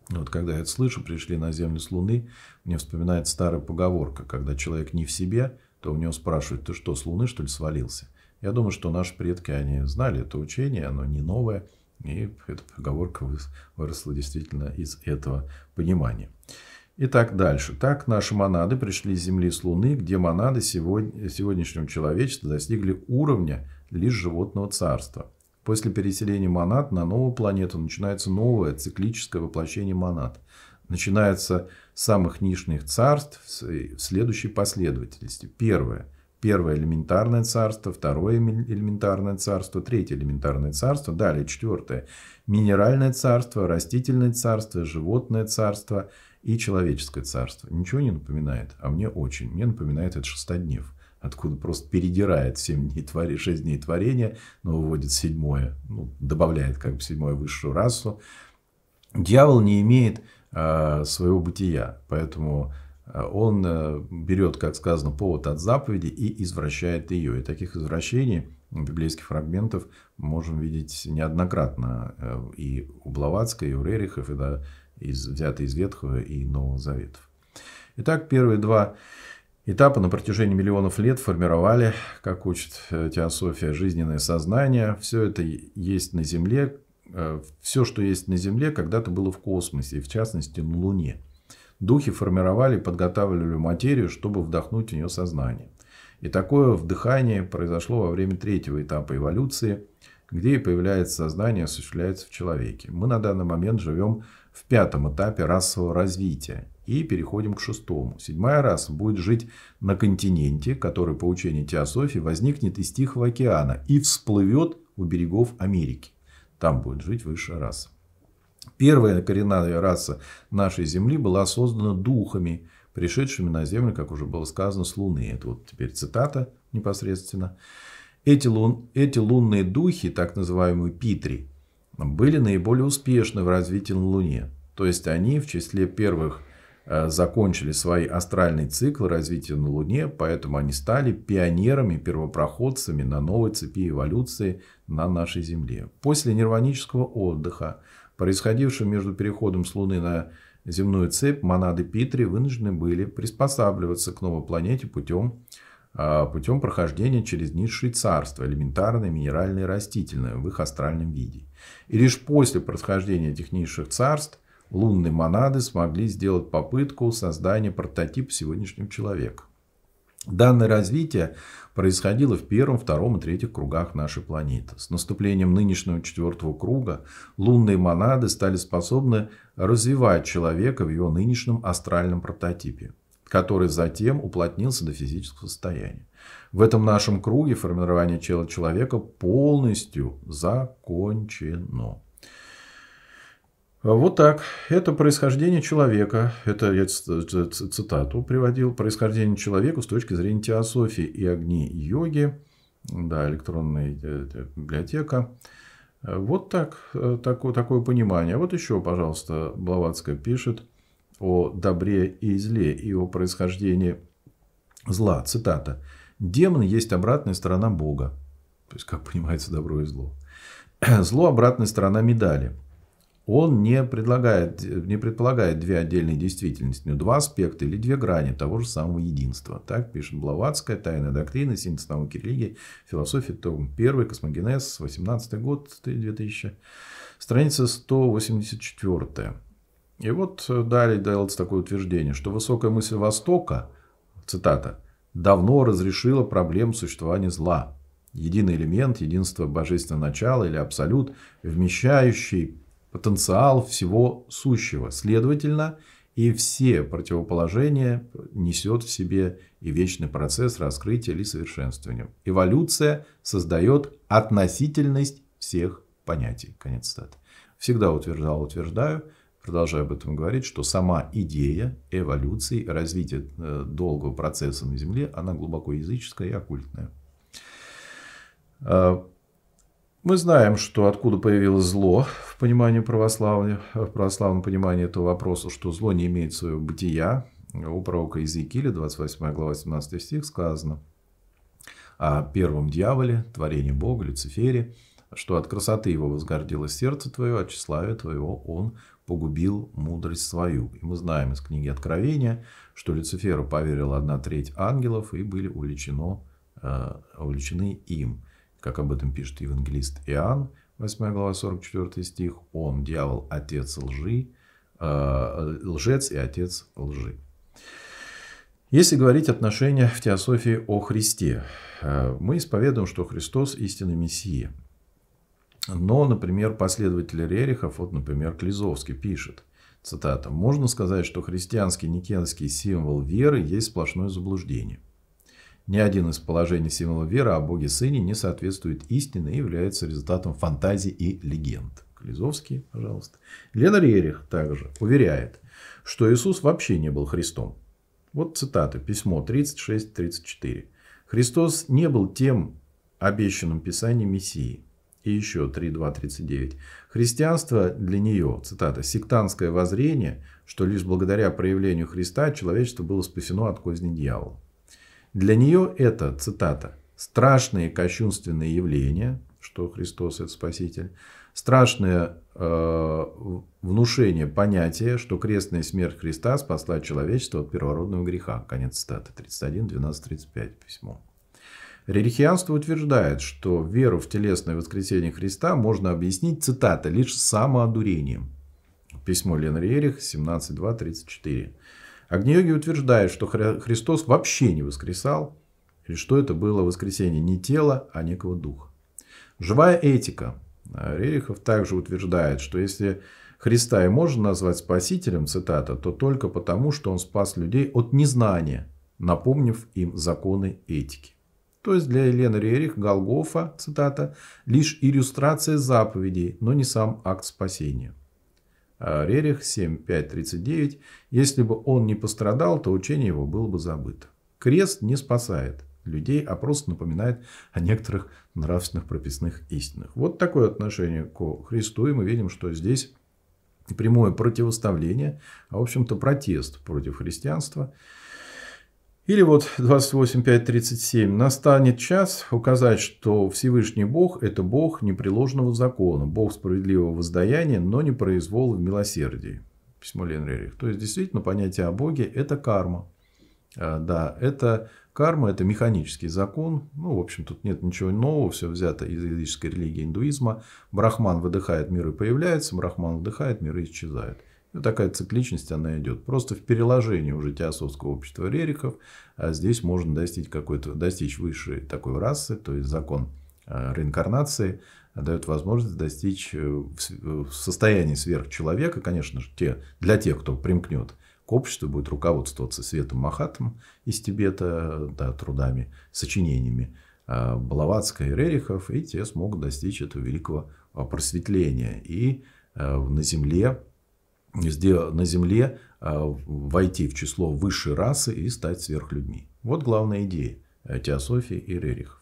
Ну, вот когда я это слышу, пришли на Землю с Луны, мне вспоминает старая поговорка, когда человек не в себе, то у него спрашивают, ты что, с Луны, что ли, свалился? Я думаю, что наши предки, они знали это учение, оно не новое, и эта поговорка выросла действительно из этого понимания. Итак, дальше. Так наши монады пришли с Земли с Луны, где монады сегодня, сегодняшнего человечества достигли уровня лишь животного царства – После переселения монад на новую планету начинается новое циклическое воплощение монад. Начинается с самых нижних царств в э, следующей последовательности. Первое. Первое элементарное царство, второе элементарное царство, третье элементарное царство, далее четвертое. Минеральное царство, растительное царство, животное царство и человеческое царство. Ничего не напоминает, а мне очень. Мне напоминает это шестоднев откуда просто передирает 7 дней творения, 6 дней творения, но выводит седьмое, ну, добавляет как бы седьмое высшую расу. Дьявол не имеет э, своего бытия, поэтому а, он э, берет, как сказано, повод от заповеди и извращает ее. И таких извращений библейских фрагментов можем видеть неоднократно э, и у Блаватской, и у Рерихов, и да, из, взятые из Ветхого и Нового Заветов. Итак, первые два Этапы на протяжении миллионов лет формировали, как учит э, теософия, жизненное сознание. Все это есть на Земле. Э, Все, что есть на Земле, когда-то было в космосе, и в частности на Луне. Духи формировали и подготавливали материю, чтобы вдохнуть в нее сознание. И такое вдыхание произошло во время третьего этапа эволюции, где и появляется сознание, осуществляется в человеке. Мы на данный момент живем в пятом этапе расового развития. И переходим к шестому. Седьмая раса будет жить на континенте, который по учению Теософии возникнет из Тихого океана и всплывет у берегов Америки. Там будет жить высшая раса. Первая коренная раса нашей Земли была создана духами, пришедшими на Землю, как уже было сказано, с Луны. Это вот теперь цитата непосредственно. Эти, лун, эти лунные духи, так называемые Питри, были наиболее успешны в развитии на Луне. То есть они в числе первых Э, закончили свои астральные циклы развития на Луне, поэтому они стали пионерами, первопроходцами на новой цепи эволюции на нашей Земле. После нирванического отдыха, происходившего между переходом с Луны на земную цепь, монады Питри вынуждены были приспосабливаться к новой планете путем э, путем прохождения через низшие царства, элементарные, минеральные, и растительное в их астральном виде. И лишь после прохождения этих низших царств лунной монады смогли сделать попытку создания прототипа сегодняшнего человека. Данное развитие происходило в первом, втором и третьих кругах нашей планеты. С наступлением нынешнего четвертого круга лунные монады стали способны развивать человека в его нынешнем астральном прототипе, который затем уплотнился до физического состояния. В этом нашем круге формирование тела человека полностью закончено. Вот так. Это происхождение человека. Это я цитату приводил. Происхождение человека с точки зрения теософии и огни йоги. Да, электронная э, библиотека. Вот так, э, такое, такое понимание. А вот еще, пожалуйста, Блаватская пишет о добре и зле и о происхождении зла. Цитата. «Демон есть обратная сторона Бога». То есть, как понимается добро и зло. «Зло – обратная сторона медали» он не, предлагает, не предполагает две отдельные действительности, но ну, два аспекта или две грани того же самого единства. Так пишет Блаватская, «Тайная доктрина», «Синтез науки религии», «Философия», том 1, «Космогенез», 18 год, 2000, страница 184. И вот э, далее делается такое утверждение, что высокая мысль Востока, цитата, «давно разрешила проблему существования зла». Единый элемент, единство божественного начала или абсолют, вмещающий потенциал всего сущего. Следовательно, и все противоположения несет в себе и вечный процесс раскрытия или совершенствования. Эволюция создает относительность всех понятий. Конец цитаты. Всегда утверждал, утверждаю, продолжаю об этом говорить, что сама идея эволюции, развития э, долгого процесса на Земле, она глубоко языческая и оккультная. Э, мы знаем, что откуда появилось зло в понимании православия, в православном понимании этого вопроса, что зло не имеет своего бытия. У пророка Иезекииля, 28 глава, 17 стих сказано о первом дьяволе, творении Бога, Люцифере, что от красоты его возгордилось сердце твое, от тщеславия твоего он погубил мудрость свою. И мы знаем из книги Откровения, что Люциферу поверила одна треть ангелов и были увлечено, э, увлечены им как об этом пишет евангелист Иоанн, 8 глава, 44 стих, он дьявол, отец лжи, э, лжец и отец лжи. Если говорить отношения в теософии о Христе, э, мы исповедуем, что Христос – истинный Мессия. Но, например, последователь Рерихов, вот, например, Клизовский пишет, цитата, «Можно сказать, что христианский никенский символ веры есть сплошное заблуждение. Ни один из положений символа веры о Боге Сыне не соответствует истине и является результатом фантазий и легенд. Клизовский, пожалуйста. Лена Рерих также уверяет, что Иисус вообще не был Христом. Вот цитаты, письмо 36-34. «Христос не был тем обещанным Писанием Мессии». И еще 3.2.39. «Христианство для нее, цитата, сектантское воззрение, что лишь благодаря проявлению Христа человечество было спасено от козни дьявола». Для нее это, цитата, «страшные кощунственные явления», что Христос – это Спаситель, страшное э, внушение понятия, что крестная смерть Христа спасла человечество от первородного греха. Конец цитаты. 31, 12, 35 письмо. Религианство утверждает, что веру в телесное воскресение Христа можно объяснить, цитата, лишь самоодурением. Письмо Ленри Эрих, 17.2.34. Агниоги утверждают, что Христос вообще не воскресал, или что это было воскресение не тела, а некого духа. Живая этика. Рерихов также утверждает, что если Христа и можно назвать спасителем, цитата, то только потому, что он спас людей от незнания, напомнив им законы этики. То есть для Елены Рерих Голгофа, цитата, лишь иллюстрация заповедей, но не сам акт спасения. Рерих 7.5.39, если бы он не пострадал, то учение его было бы забыто. Крест не спасает людей, а просто напоминает о некоторых нравственных прописных истинах. Вот такое отношение к Христу, и мы видим, что здесь прямое противоставление, а в общем-то протест против христианства – или вот 28.5.37. «Настанет час указать, что Всевышний Бог – это Бог непреложного закона, Бог справедливого воздаяния, но не произвола в милосердии». Письмо Лен Рерих. То есть, действительно, понятие о Боге – это карма. А, да, это карма, это механический закон. Ну, в общем, тут нет ничего нового, все взято из языческой религии индуизма. Брахман выдыхает, мир и появляется, Брахман выдыхает мир и исчезает. Ну, такая цикличность, она идет. Просто в переложении уже теософского общества рерихов, а здесь можно достичь, какой-то, достичь высшей такой расы, то есть закон э, реинкарнации дает возможность достичь э, э, состояния сверхчеловека, конечно же, те, для тех, кто примкнет к обществу, будет руководствоваться Светом Махатом из Тибета, да, трудами, сочинениями Блаватска и Рерихов, и те смогут достичь этого великого просветления. И на земле на Земле а, войти в число высшей расы и стать сверхлюдьми. Вот главная идея э, теософии и Рерихов.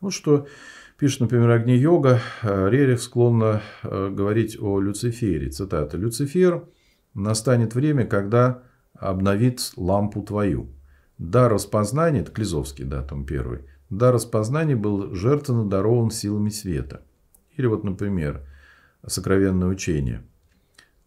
Вот ну что пишет, например, огни йога э, Рерих склонна э, говорить о Люцифере. Цитата. «Люцифер, настанет время, когда обновит лампу твою». Да, распознание, это Клизовский, да, там первый, Да, распознание был жертвенно дарован силами света. Или вот, например, сокровенное учение –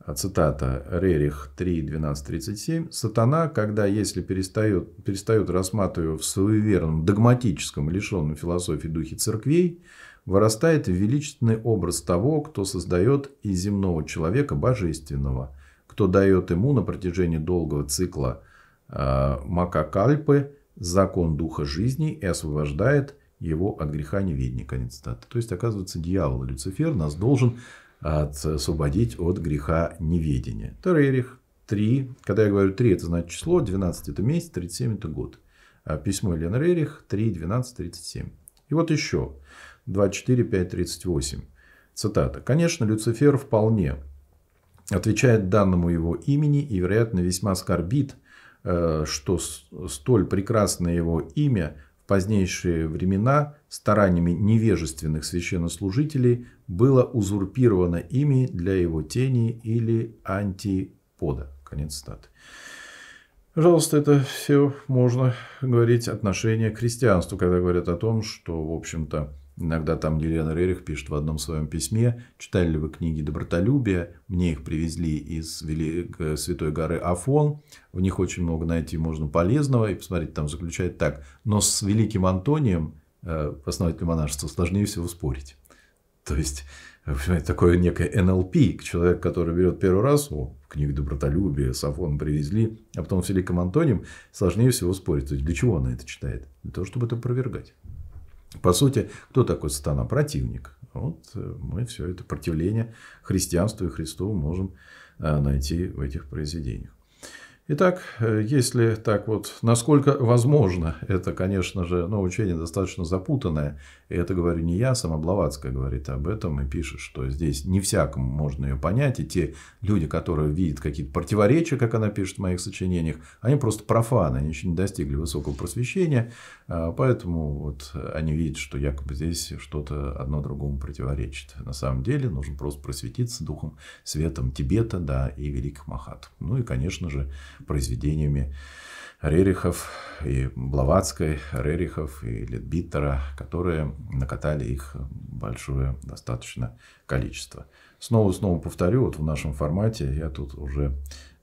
а цитата Рерих 3.12.37, «Сатана, когда, если перестает, перестает рассматривать в суеверном, догматическом, лишенном философии духе церквей, вырастает в величественный образ того, кто создает из земного человека божественного, кто дает ему на протяжении долгого цикла э, Макакальпы закон духа жизни и освобождает его от греха неведения». Конец цитаты. То есть, оказывается, дьявол Люцифер нас должен освободить от греха неведения. Терерих 3. Когда я говорю 3, это значит число, 12 это месяц, 37 это год. А письмо Елена Рерих 3, 12, 37. И вот еще 24, 5, 38. Цитата. «Конечно, Люцифер вполне отвечает данному его имени и, вероятно, весьма скорбит, э, что столь прекрасное его имя – позднейшие времена стараниями невежественных священнослужителей было узурпировано ими для его тени или антипода. Конец статы. Пожалуйста, это все можно говорить отношение к христианству, когда говорят о том, что, в общем-то, Иногда там Елена Рерих пишет в одном своем письме, читали ли вы книги «Добротолюбие», мне их привезли из Велик... Э, Святой горы Афон, в них очень много найти можно полезного, и посмотреть там заключает так, но с великим Антонием, э, основателем монашества, сложнее всего спорить. То есть, такое некое НЛП, человек, который берет первый раз, о, книгу «Добротолюбие», Сафон привезли, а потом с Великим Антонием, сложнее всего спорить. То есть, для чего она это читает? Для того, чтобы это опровергать. По сути, кто такой сатана? Противник. Вот э, мы все это противление христианству и Христу можем э, найти в этих произведениях. Итак, э, если так вот, насколько возможно, это, конечно же, ну, учение достаточно запутанное, и это говорю не я, а сама Блаватская говорит об этом и пишет, что здесь не всякому можно ее понять, и те люди, которые видят какие-то противоречия, как она пишет в моих сочинениях, они просто профаны, они еще не достигли высокого просвещения, а поэтому вот они видят, что якобы здесь что-то одно другому противоречит. На самом деле нужно просто просветиться духом, светом Тибета, да, и великих Махат. Ну и, конечно же, произведениями Рерихов и Блаватской, Рерихов и Литбиттера, которые накатали их большое достаточно количество. Снова снова повторю, вот в нашем формате я тут уже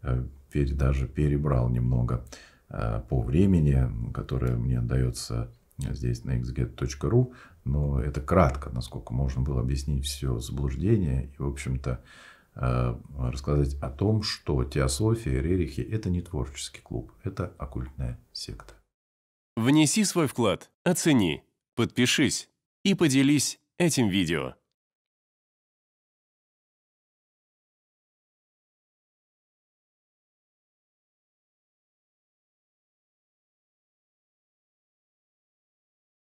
э, даже перебрал немного э, по времени, которое мне дается э, здесь на xget.ru, но это кратко, насколько можно было объяснить все заблуждение и, в общем-то, Э, рассказать о том, что теософия, рерихи – это не творческий клуб, это оккультная секта. Внеси свой вклад, оцени, подпишись и поделись этим видео.